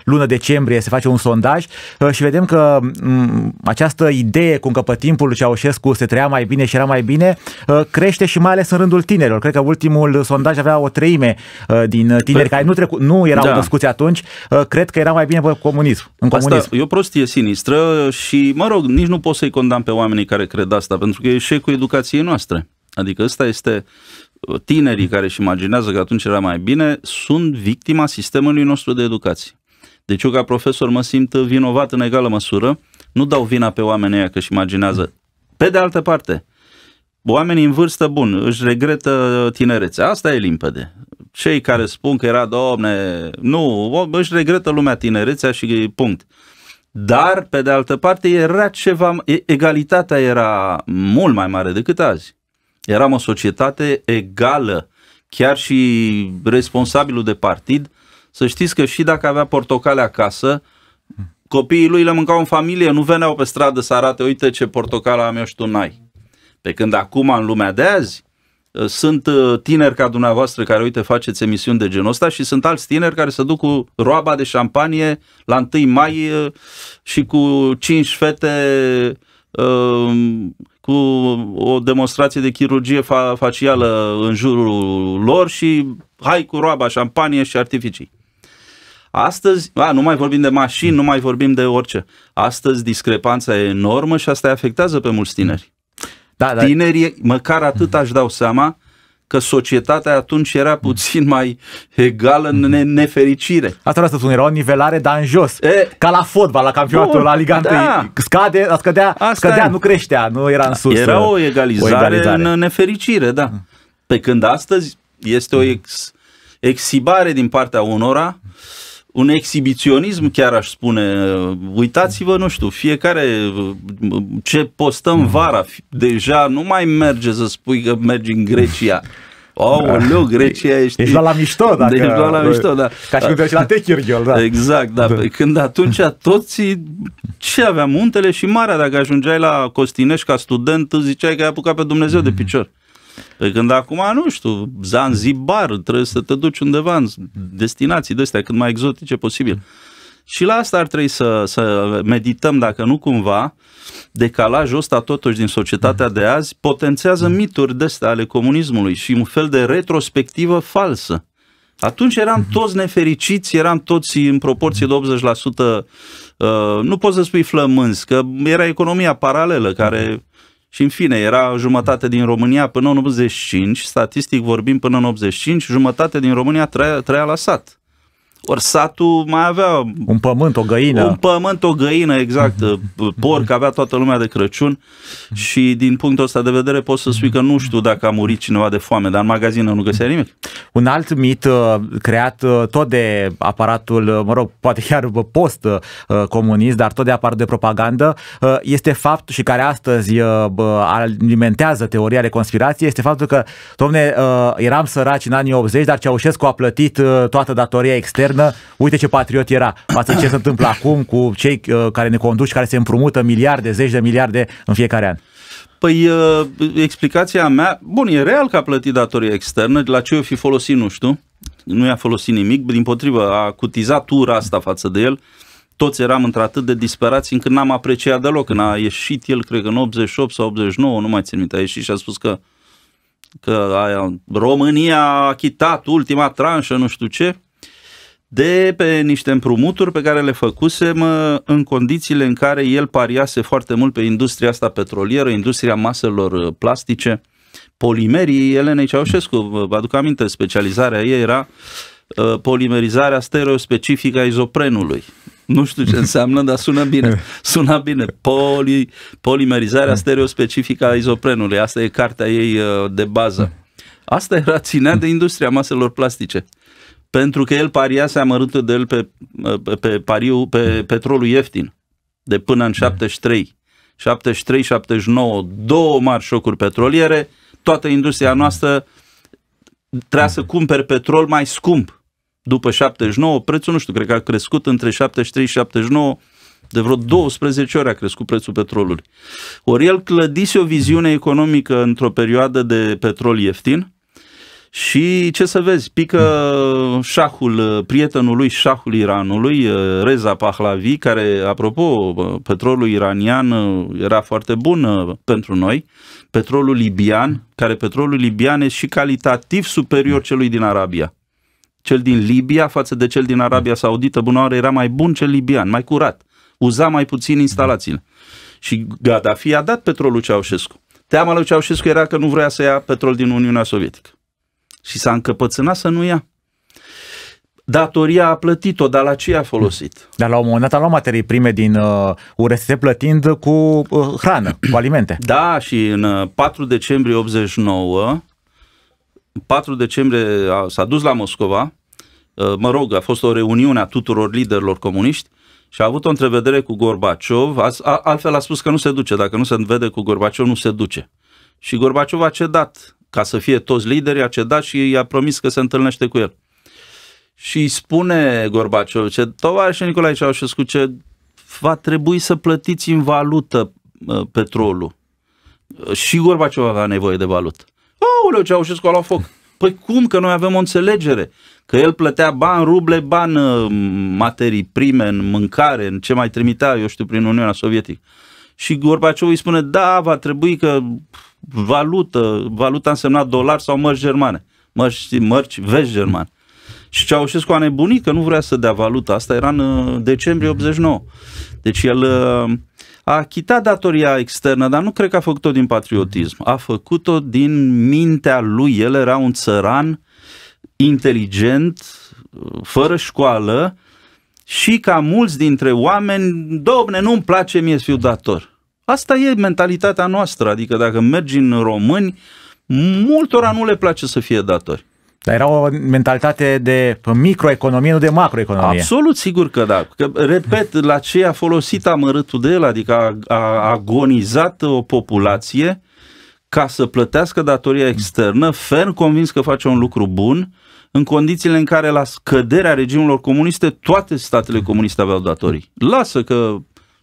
lună decembrie se face un sondaj și vedem că mm, această idee cum că pe timpul Ceaușescu Popescu se trăia mai bine și era mai bine, uh, crește și mai ales în rândul tinerilor. Cred că ultimul sondaj avea o treime uh, din tineri care nu, trecu- nu erau da. născuți atunci. Uh, cred că era mai bine pe comunism. În comunism. Asta e o prostie sinistră și, mă rog, nici nu pot să-i condamn pe oamenii care cred asta, pentru că e eșecul educației noastre. Adică ăsta este tinerii care își imaginează că atunci era mai bine, sunt victima sistemului nostru de educație. Deci eu ca profesor mă simt vinovat în egală măsură, nu dau vina pe oamenii aia că își imaginează pe de altă parte, oamenii în vârstă, bun, își regretă tinerețea. Asta e limpede. Cei care spun că era, domne, nu, își regretă lumea tinerețea și punct. Dar, pe de altă parte, era ceva, egalitatea era mult mai mare decât azi. Eram o societate egală, chiar și responsabilul de partid, să știți că și dacă avea portocale acasă, Copiii lui le mâncau în familie, nu veneau pe stradă să arate, uite ce portocală am eu și tu n-ai. Pe când acum, în lumea de azi, ă, sunt ă, tineri ca dumneavoastră care, uite, faceți emisiuni de genul ăsta și sunt alți tineri care se duc cu roaba de șampanie la 1 mai ă, și cu cinci fete cu o demonstrație de chirurgie facială în jurul lor și hai cu roaba, șampanie și artificii. Astăzi, a, nu mai vorbim de mașini, nu mai vorbim de orice. Astăzi discrepanța e enormă și asta îi afectează pe mulți tineri. Da, da. Tinerii, măcar atât aș dau seama, că societatea atunci era puțin mai egală în mhm. nefericire. Asta vreau să spun, era o nivelare, dar în jos. E, ca la fotbal, la campionatul, Bun, la Liga Da. Scade, scădea, Asta scădea nu creștea, nu era în sus. Era uh, o egalizare, o egalizare. în nefericire, da. Mhm. Pe când astăzi este o mhm. ex- exibare din partea unora un exhibiționism, chiar aș spune. Uitați-vă, nu știu, fiecare ce postăm mhm. vara, deja nu mai merge să spui că mergi în Grecia. oh leu da. Grecia ești... Ești la la mișto, deci dacă... Ești la la mișto, da. Ca și când treci la Techirghiol, da. Exact, da. da. Păi când atunci toți ce avea muntele și marea, dacă ajungeai la Costinești ca student, ziceai că ai apucat pe Dumnezeu de mhm. picior. Pe când acum, nu știu, Zanzibar, trebuie să te duci undeva în destinații de astea cât mai exotice posibil. Și la asta ar trebui să, să medităm, dacă nu cumva, decalajul ăsta totuși din societatea de azi potențează mituri de astea ale comunismului și un fel de retrospectivă falsă. Atunci eram toți nefericiți, eram toți în proporție de 80%, uh, nu poți să spui flămânzi, că era economia paralelă care și în fine, era jumătate din România până în 85, statistic vorbim până în 85, jumătate din România trăia, trăia la sat. Ori satul mai avea... Un pământ, o găină. Un pământ, o găină, exact. Porc avea toată lumea de Crăciun și din punctul ăsta de vedere pot să spui că nu știu dacă a murit cineva de foame, dar în magazină nu găsea nimic. Un alt mit uh, creat uh, tot de aparatul, uh, mă rog, poate chiar post comunist, dar tot de aparatul de propagandă, este faptul și care astăzi alimentează teoria de conspirație, este faptul că, domne, eram săraci în anii 80, dar Ceaușescu a plătit toată datoria externă română, uite ce patriot era față ce se întâmplă acum cu cei uh, care ne conduci, care se împrumută miliarde, zeci de miliarde în fiecare an. Păi uh, explicația mea, bun, e real că a plătit datorii externă, de la ce o fi folosit nu știu, nu i-a folosit nimic, din potrivă a cutizat ura asta față de el, toți eram într-atât de disperați încât n-am apreciat deloc, când a ieșit el, cred că în 88 sau 89, nu mai țin minte, a ieșit și a spus că, că aia, România a achitat ultima tranșă, nu știu ce, de pe niște împrumuturi pe care le făcusem uh, în condițiile în care el pariase foarte mult pe industria asta petrolieră, industria maselor uh, plastice, polimerii Elenei Ceaușescu. Vă aduc aminte, specializarea ei era uh, polimerizarea stereospecifică a izoprenului. Nu știu ce înseamnă, dar sună bine. Sună bine. Poli, polimerizarea stereospecifică a izoprenului. Asta e cartea ei de bază. Da. Asta era ținea de industria maselor plastice pentru că el pariase amărâtă de el pe, pe, pariu, pe petrolul ieftin de până în 73. 73, 79, două mari șocuri petroliere, toată industria noastră trebuia să cumpere petrol mai scump. După 79, prețul, nu știu, cred că a crescut între 73 și 79, de vreo 12 ori a crescut prețul petrolului. Ori el clădise o viziune economică într-o perioadă de petrol ieftin, și ce să vezi, pică șahul, uh, prietenului șahul Iranului, uh, Reza Pahlavi, care, apropo, uh, petrolul iranian era foarte bun pentru noi, petrolul libian, care petrolul libian e și calitativ superior celui din Arabia. Cel din Libia față de cel din Arabia Saudită, bună oară, era mai bun cel libian, mai curat, uza mai puțin instalațiile. Și Gaddafi a dat petrolul Ceaușescu. Teama lui Ceaușescu era că nu vrea să ia petrol din Uniunea Sovietică și s-a încăpățânat să nu ia. Datoria a plătit-o, dar la ce a folosit? Hmm. Dar la un moment dat a luat materii prime din uh, URSS plătind cu uh, hrană, cu alimente. Da, și în 4 uh, decembrie 89, 4 decembrie a, s-a dus la Moscova, uh, mă rog, a fost o reuniune a tuturor liderilor comuniști și a avut o întrevedere cu Gorbaciov, a, a, altfel a spus că nu se duce, dacă nu se vede cu Gorbaciov, nu se duce. Și Gorbaciov a cedat ca să fie toți lideri, a cedat și i-a promis că se întâlnește cu el. Și îi spune Gorbaciov, ce tovarășe Nicolae Ceaușescu, ce va trebui să plătiți în valută petrolul. Și Gorbaciov avea nevoie de valută. Aoleu, Ceaușescu a luat foc. Păi cum că noi avem o înțelegere? Că el plătea bani ruble, bani materii prime, în mâncare, în ce mai trimitea, eu știu, prin Uniunea Sovietică și Gorbaciov îi spune, da, va trebui că valută, valuta însemna dolar sau mărci germane, mărci, mărci vest germane. Și Ceaușescu a nebunit că nu vrea să dea valuta. Asta era în uh, decembrie 89. Mhm. Deci el uh, a achitat datoria externă, dar nu cred că a făcut-o din patriotism. A făcut-o din mintea lui. El era un țăran inteligent, uh, fără școală și ca mulți dintre oameni, domne, nu-mi place mie să fiu dator. Asta e mentalitatea noastră, adică dacă mergi în români, multora nu le place să fie datori. Dar era o mentalitate de microeconomie, nu de macroeconomie. Absolut sigur că da. Că, repet, la ce a folosit amărâtul de el, adică a, a agonizat o populație ca să plătească datoria externă, ferm convins că face un lucru bun, în condițiile în care la scăderea regimurilor comuniste toate statele comuniste aveau datorii. Lasă că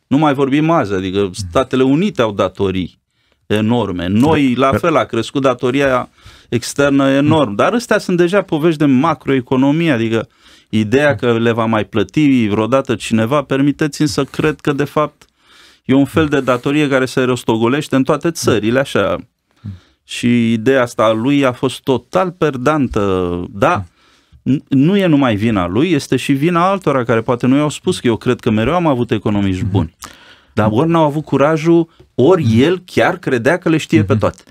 nu mai vorbim azi, adică Statele Unite au datorii enorme. Noi, da. la fel, a crescut datoria externă enorm. Dar astea sunt deja povești de macroeconomie, adică ideea că le va mai plăti vreodată cineva, permiteți-mi să cred că, de fapt, e un fel de datorie care se rostogolește în toate țările, așa. Și ideea asta a lui a fost total perdantă. Da, nu e numai vina lui, este și vina altora care poate nu i-au spus că eu cred că mereu am avut economiști mhm. buni. Dar ori n-au avut curajul, ori el chiar credea că le știe pe mhm. toate.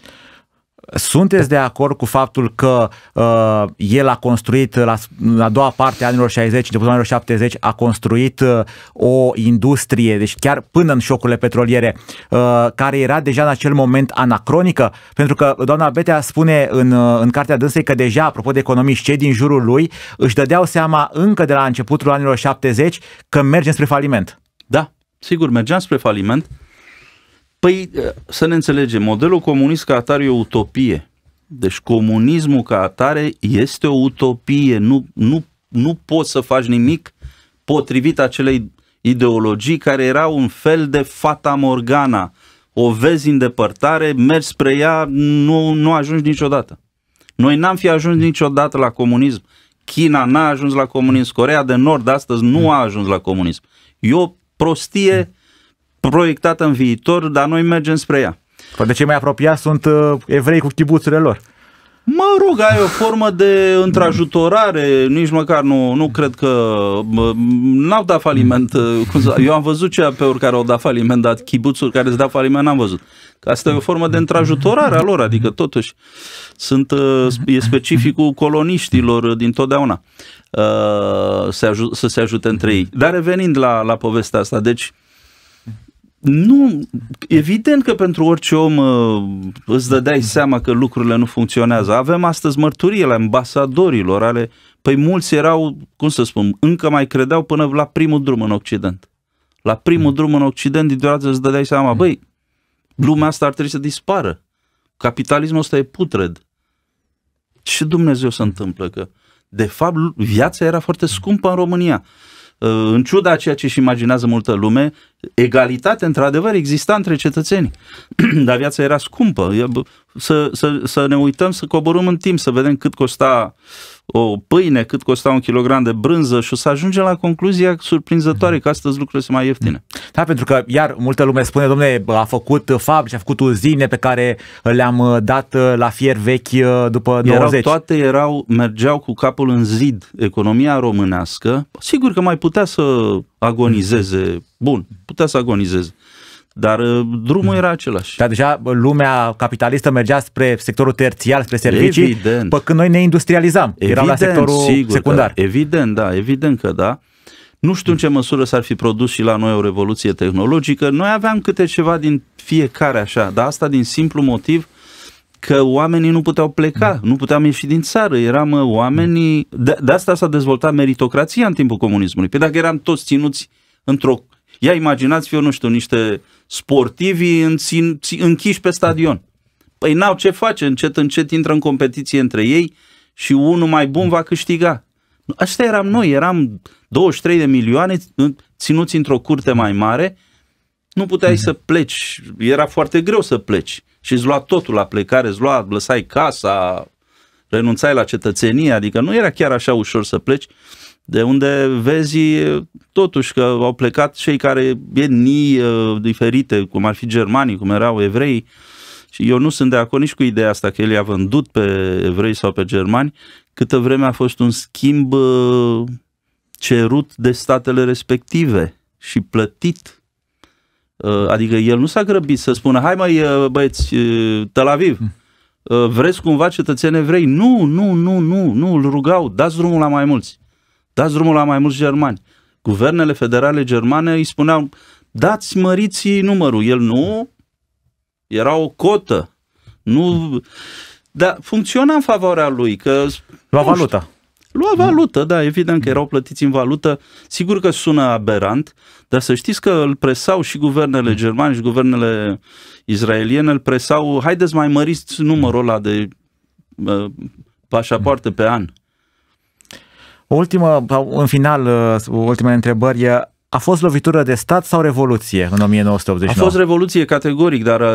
Sunteți de acord cu faptul că uh, el a construit, la, la a doua parte a anilor 60, începutul anilor 70, a construit uh, o industrie, deci chiar până în șocurile petroliere, uh, care era deja în acel moment anacronică? Pentru că doamna Betea spune în, uh, în cartea dânsei că deja, apropo de economiști, cei din jurul lui își dădeau seama încă de la începutul anilor 70 că merge spre faliment. Da, sigur, mergeam spre faliment. Uh, Păi, ă, să ne înțelegem, modelul comunist ca atare e o utopie. Deci comunismul ca atare este o utopie. Nu, nu, nu poți să faci nimic potrivit acelei ideologii care era un fel de fata morgana. O vezi în depărtare, mergi spre ea, nu, nu ajungi niciodată. Noi n-am fi ajuns niciodată la comunism. China n-a ajuns la comunism, Corea de Nord astăzi nu a ajuns la comunism. E o prostie proiectată în viitor, dar noi mergem spre ea. Poate păi cei mai apropiați sunt uh, evrei cu chibuțurile lor. Mă rog, ai o formă de întrajutorare, nici măcar nu, nu cred că n-au dat faliment. Uh, Eu am văzut cei pe ori care au dat faliment, dar chibuțuri care îți dau faliment n-am văzut. Asta e o formă de întrajutorare a lor, adică totuși sunt, uh, e specificul coloniștilor din totdeauna să se ajute între ei. Dar revenind la, la povestea asta, deci uh, nu, evident că pentru orice om uh, îți dădeai seama că lucrurile nu funcționează. Avem astăzi mărturie la ambasadorilor ale... Păi mulți erau, cum să spun, încă mai credeau până la primul drum în Occident. La primul mm. drum în Occident, deodată îți dădeai seama, mm. băi, lumea asta ar trebui să dispară. Capitalismul ăsta e putred. Ce Dumnezeu se întâmplă? Că, de fapt, viața era foarte scumpă în România. Uh, în ciuda ceea ce își imaginează multă lume, egalitate într-adevăr exista între cetățeni, Dar viața era scumpă. Să, să, să ne uităm, să coborâm în timp, să vedem cât costa uh, o pâine, cât costa un kilogram de brânză și o să ajungem la concluzia surprinzătoare că astăzi lucrurile sunt mai ieftine. Da, pentru că iar multă lume spune, domnule a făcut fabrici, a făcut uzine pe care le-am uh, dat uh, la fier vechi uh, după erau, 90. Toate erau, mergeau cu capul în zid. Economia românească, sigur că mai putea să agonizeze, bun, putea să agonizeze. Dar uh, drumul era același. Dar deja lumea capitalistă mergea spre sectorul terțiar, spre servicii, evident. pe când noi ne industrializam. Eram la sectorul sigur, secundar. Da. Evident, da, evident că da. Nu știu în ce măsură s-ar fi produs și la noi o revoluție tehnologică. Noi aveam câte ceva din fiecare așa, dar asta din simplu motiv că oamenii nu puteau pleca, mm. nu puteam ieși din țară, eram uh, oamenii... Mm. De, de asta s-a dezvoltat meritocrația în timpul comunismului. Păi dacă eram toți ținuți într-o Ia imaginați-vă, eu nu știu, niște sportivi înțin, închiși pe stadion. Păi n-au ce face, încet, încet intră în competiție între ei și unul mai bun va câștiga. Asta eram noi, eram 23 de milioane ținuți într-o curte mai mare, nu puteai să pleci, era foarte greu să pleci și îți lua totul la plecare, îți lua, lăsai casa, renunțai la cetățenie, adică nu era chiar așa ușor să pleci de unde vezi totuși că au plecat cei care etnii diferite, cum ar fi germanii, cum erau evrei. Și eu nu sunt de acord nici cu ideea asta că el i-a vândut pe evrei sau pe germani, câtă vreme a fost un schimb cerut de statele respective și plătit. Adică el nu s-a grăbit să spună, hai mai băieți, Tel Aviv, hmm. vreți cumva cetățeni evrei? Nu, nu, nu, nu, nu, îl rugau, dați drumul la mai mulți dați drumul la mai mulți germani. Guvernele federale germane îi spuneau, dați măriții numărul. El nu, era o cotă. Nu, dar funcționa în favoarea lui, că... Lua știu, valuta. Lua valută, da, evident că erau plătiți în valută. Sigur că sună aberant, dar să știți că îl presau și guvernele mm. germane și guvernele izraeliene, îl presau, haideți mai măriți numărul ăla de uh, pașapoarte pe an. O ultimă, în final, uh, ultimele întrebări. A fost lovitură de stat sau revoluție în 1989? A fost revoluție categoric, dar uh,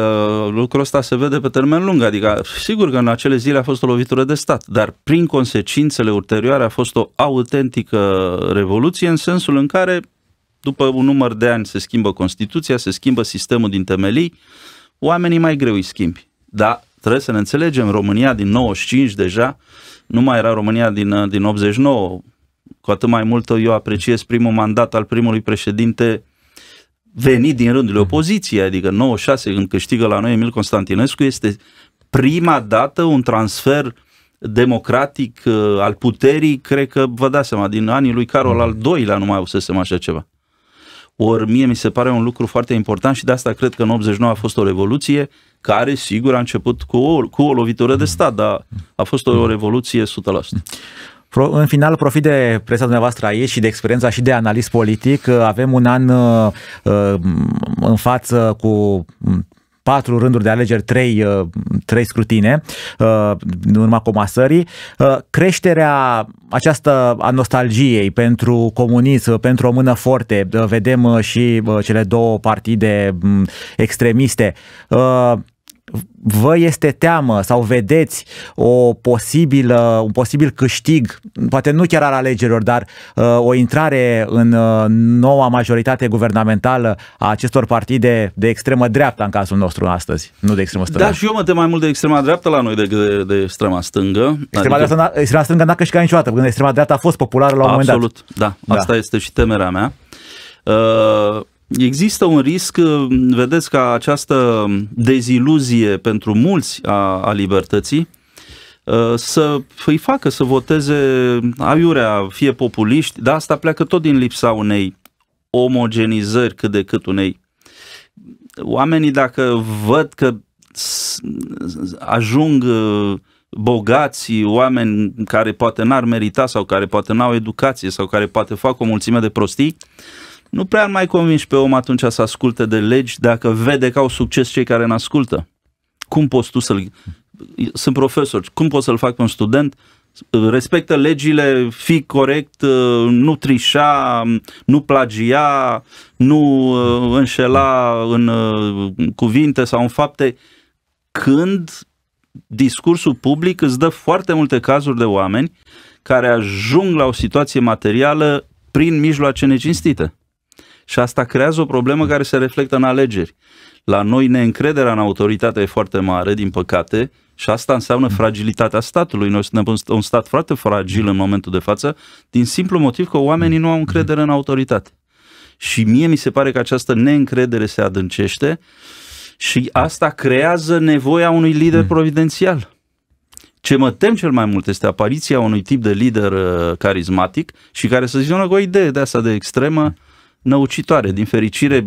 lucrul ăsta se vede pe termen lung. Adică, sigur că în acele zile a fost o lovitură de stat, dar prin consecințele ulterioare a fost o autentică revoluție în sensul în care, după un număr de ani, se schimbă Constituția, se schimbă sistemul din temelii, oamenii mai greu îi schimbi. Dar trebuie să ne înțelegem, România din 95 deja, uh, nu mai era România din, uh, din 89. Cu atât mai mult eu apreciez primul mandat al primului președinte venit din rândul mhm. opoziției, adică 96 când câștigă la noi Emil Constantinescu, este prima dată un transfer democratic uh, al puterii, cred că vă dați seama, din anii lui Carol mhm. al II-lea nu mai auzesem așa ceva. Ori mie mi se pare un lucru foarte important și de asta cred că în 89 a fost o revoluție, care sigur a început cu o, cu o lovitură de stat, dar a fost o revoluție 100%. în final, profit de presa dumneavoastră aici și de experiența și de analist politic. Avem un an uh, uh, în față cu patru rânduri de alegeri, trei, uh, trei scrutine în urma comasării. Creșterea aceasta a nostalgiei pentru comunism, pentru o mână forte, vedem și cele două partide mm, extremiste vă este teamă sau vedeți o posibilă, un posibil câștig, poate nu chiar al alegerilor, dar uh, o intrare în uh, noua majoritate guvernamentală a acestor partide de extremă dreaptă în cazul nostru astăzi, nu de extremă stângă. Da, și eu mă tem mai mult de extrema dreaptă la noi decât de, de extrema stângă. Extrema, adică... dreaptă, extrema stângă n-a câștigat niciodată, când extrema dreaptă a fost populară la un Absolut, moment dat. Absolut, da, asta da. este și temerea mea. Uh, Există un risc, vedeți, ca această deziluzie pentru mulți a, a libertății ă, să îi facă să voteze aiurea, fie populiști, dar asta pleacă tot din lipsa unei omogenizări cât de cât unei. Oamenii dacă văd că ajung ă, bogați, oameni care poate n-ar merita sau care poate n-au educație sau care poate fac o mulțime de prostii, nu prea mai convins pe om atunci să asculte de legi dacă vede că au succes cei care ne ascultă. Cum poți tu să-l... Sunt profesori, cum poți să-l fac pe un student? Respectă legile, fi corect, nu trișa, nu plagia, nu uh, înșela în uh, cuvinte sau în fapte. Când discursul public îți dă foarte multe cazuri de oameni care ajung la o situație materială prin mijloace necinstite. Și asta creează o problemă care se reflectă în alegeri. La noi neîncrederea în autoritate e foarte mare, din păcate, și asta înseamnă mm. fragilitatea statului. Noi suntem un stat foarte fragil în momentul de față, din simplu motiv că oamenii mm. nu au încredere mm. în autoritate. Și mie mi se pare că această neîncredere se adâncește și asta creează nevoia unui lider providențial. Ce mă tem cel mai mult este apariția unui tip de lider uh, carismatic și care să zică o idee de asta de extremă, năucitoare. Din fericire,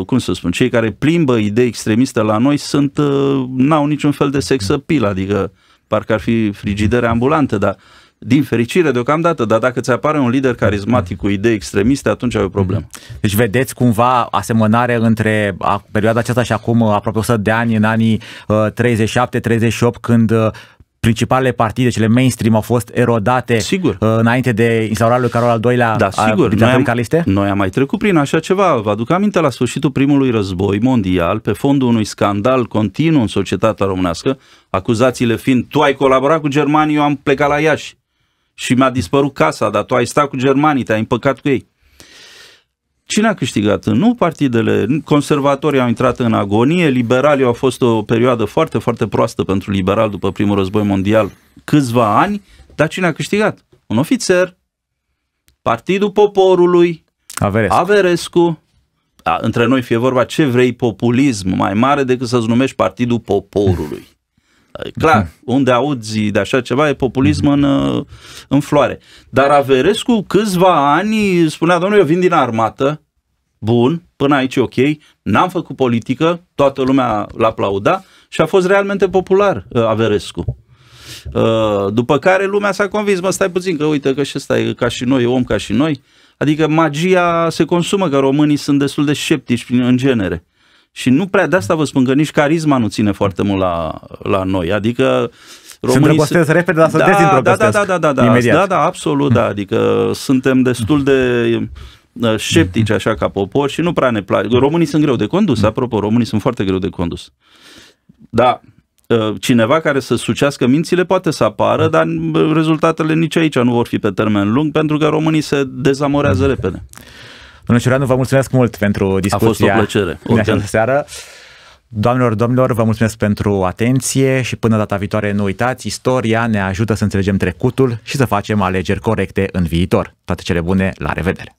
Uh, cum să spun, cei care plimbă idei extremiste la noi sunt, uh, n-au niciun fel de sex appeal, adică parcă ar fi frigidere ambulantă, dar din fericire deocamdată, dar dacă ți apare un lider carismatic cu idei extremiste, atunci ai o problemă. Mhm. Deci vedeți cumva asemănare între perioada aceasta și acum aproape 100 de ani, în anii 37-38, uh, când uh, principalele partide, cele mainstream, au fost erodate sigur. Uh, înainte de instaurarea lui Carol al II-lea da, sigur. Noi am, noi am mai trecut prin așa ceva. Vă aduc aminte la sfârșitul primului război mondial, pe fondul unui scandal continuu în societatea românească, acuzațiile fiind, tu ai colaborat cu germanii, eu am plecat la Iași și mi-a dispărut casa, dar tu ai stat cu germanii, te-ai împăcat cu ei. Cine a câștigat? Nu partidele. Conservatorii au intrat în agonie, liberalii au fost o perioadă foarte, foarte proastă pentru liberal după primul război mondial, câțiva ani, dar cine a câștigat? Un ofițer, Partidul Poporului, Averescu. Averescu. Da, între noi fie vorba ce vrei, populism mai mare decât să-ți numești Partidul Poporului. Clar, mm-hmm. unde auzi de așa ceva e populism mm-hmm. în, uh, în floare. Dar Averescu câțiva ani spunea, domnule, eu vin din armată, bun, până aici ok, n-am făcut politică, toată lumea l-aplauda și a fost realmente popular uh, Averescu. Uh, după care lumea s-a convins, mă stai puțin că uite că și ăsta e ca și noi, e om ca și noi. Adică magia se consumă, că românii sunt destul de sceptici în genere. Și nu prea de asta vă spun că nici carisma nu ține foarte mult la, la noi. Adică Românii se îndrăgostesc repede, dar să da, da, da, da, da, da, da, imediat. Da, da, absolut, da. Adică suntem destul de uh, sceptici așa ca popor și nu prea ne place. Românii sunt greu de condus, apropo, românii sunt foarte greu de condus. Da, uh, cineva care să sucească mințile poate să apară, dar uh, rezultatele nici aici nu vor fi pe termen lung, pentru că românii se dezamorează repede. Domnul Ciuranu, vă mulțumesc mult pentru discuția. A fost o plăcere. În această seară. Doamnelor, domnilor, vă mulțumesc pentru atenție și până data viitoare nu uitați, istoria ne ajută să înțelegem trecutul și să facem alegeri corecte în viitor. Toate cele bune, la revedere!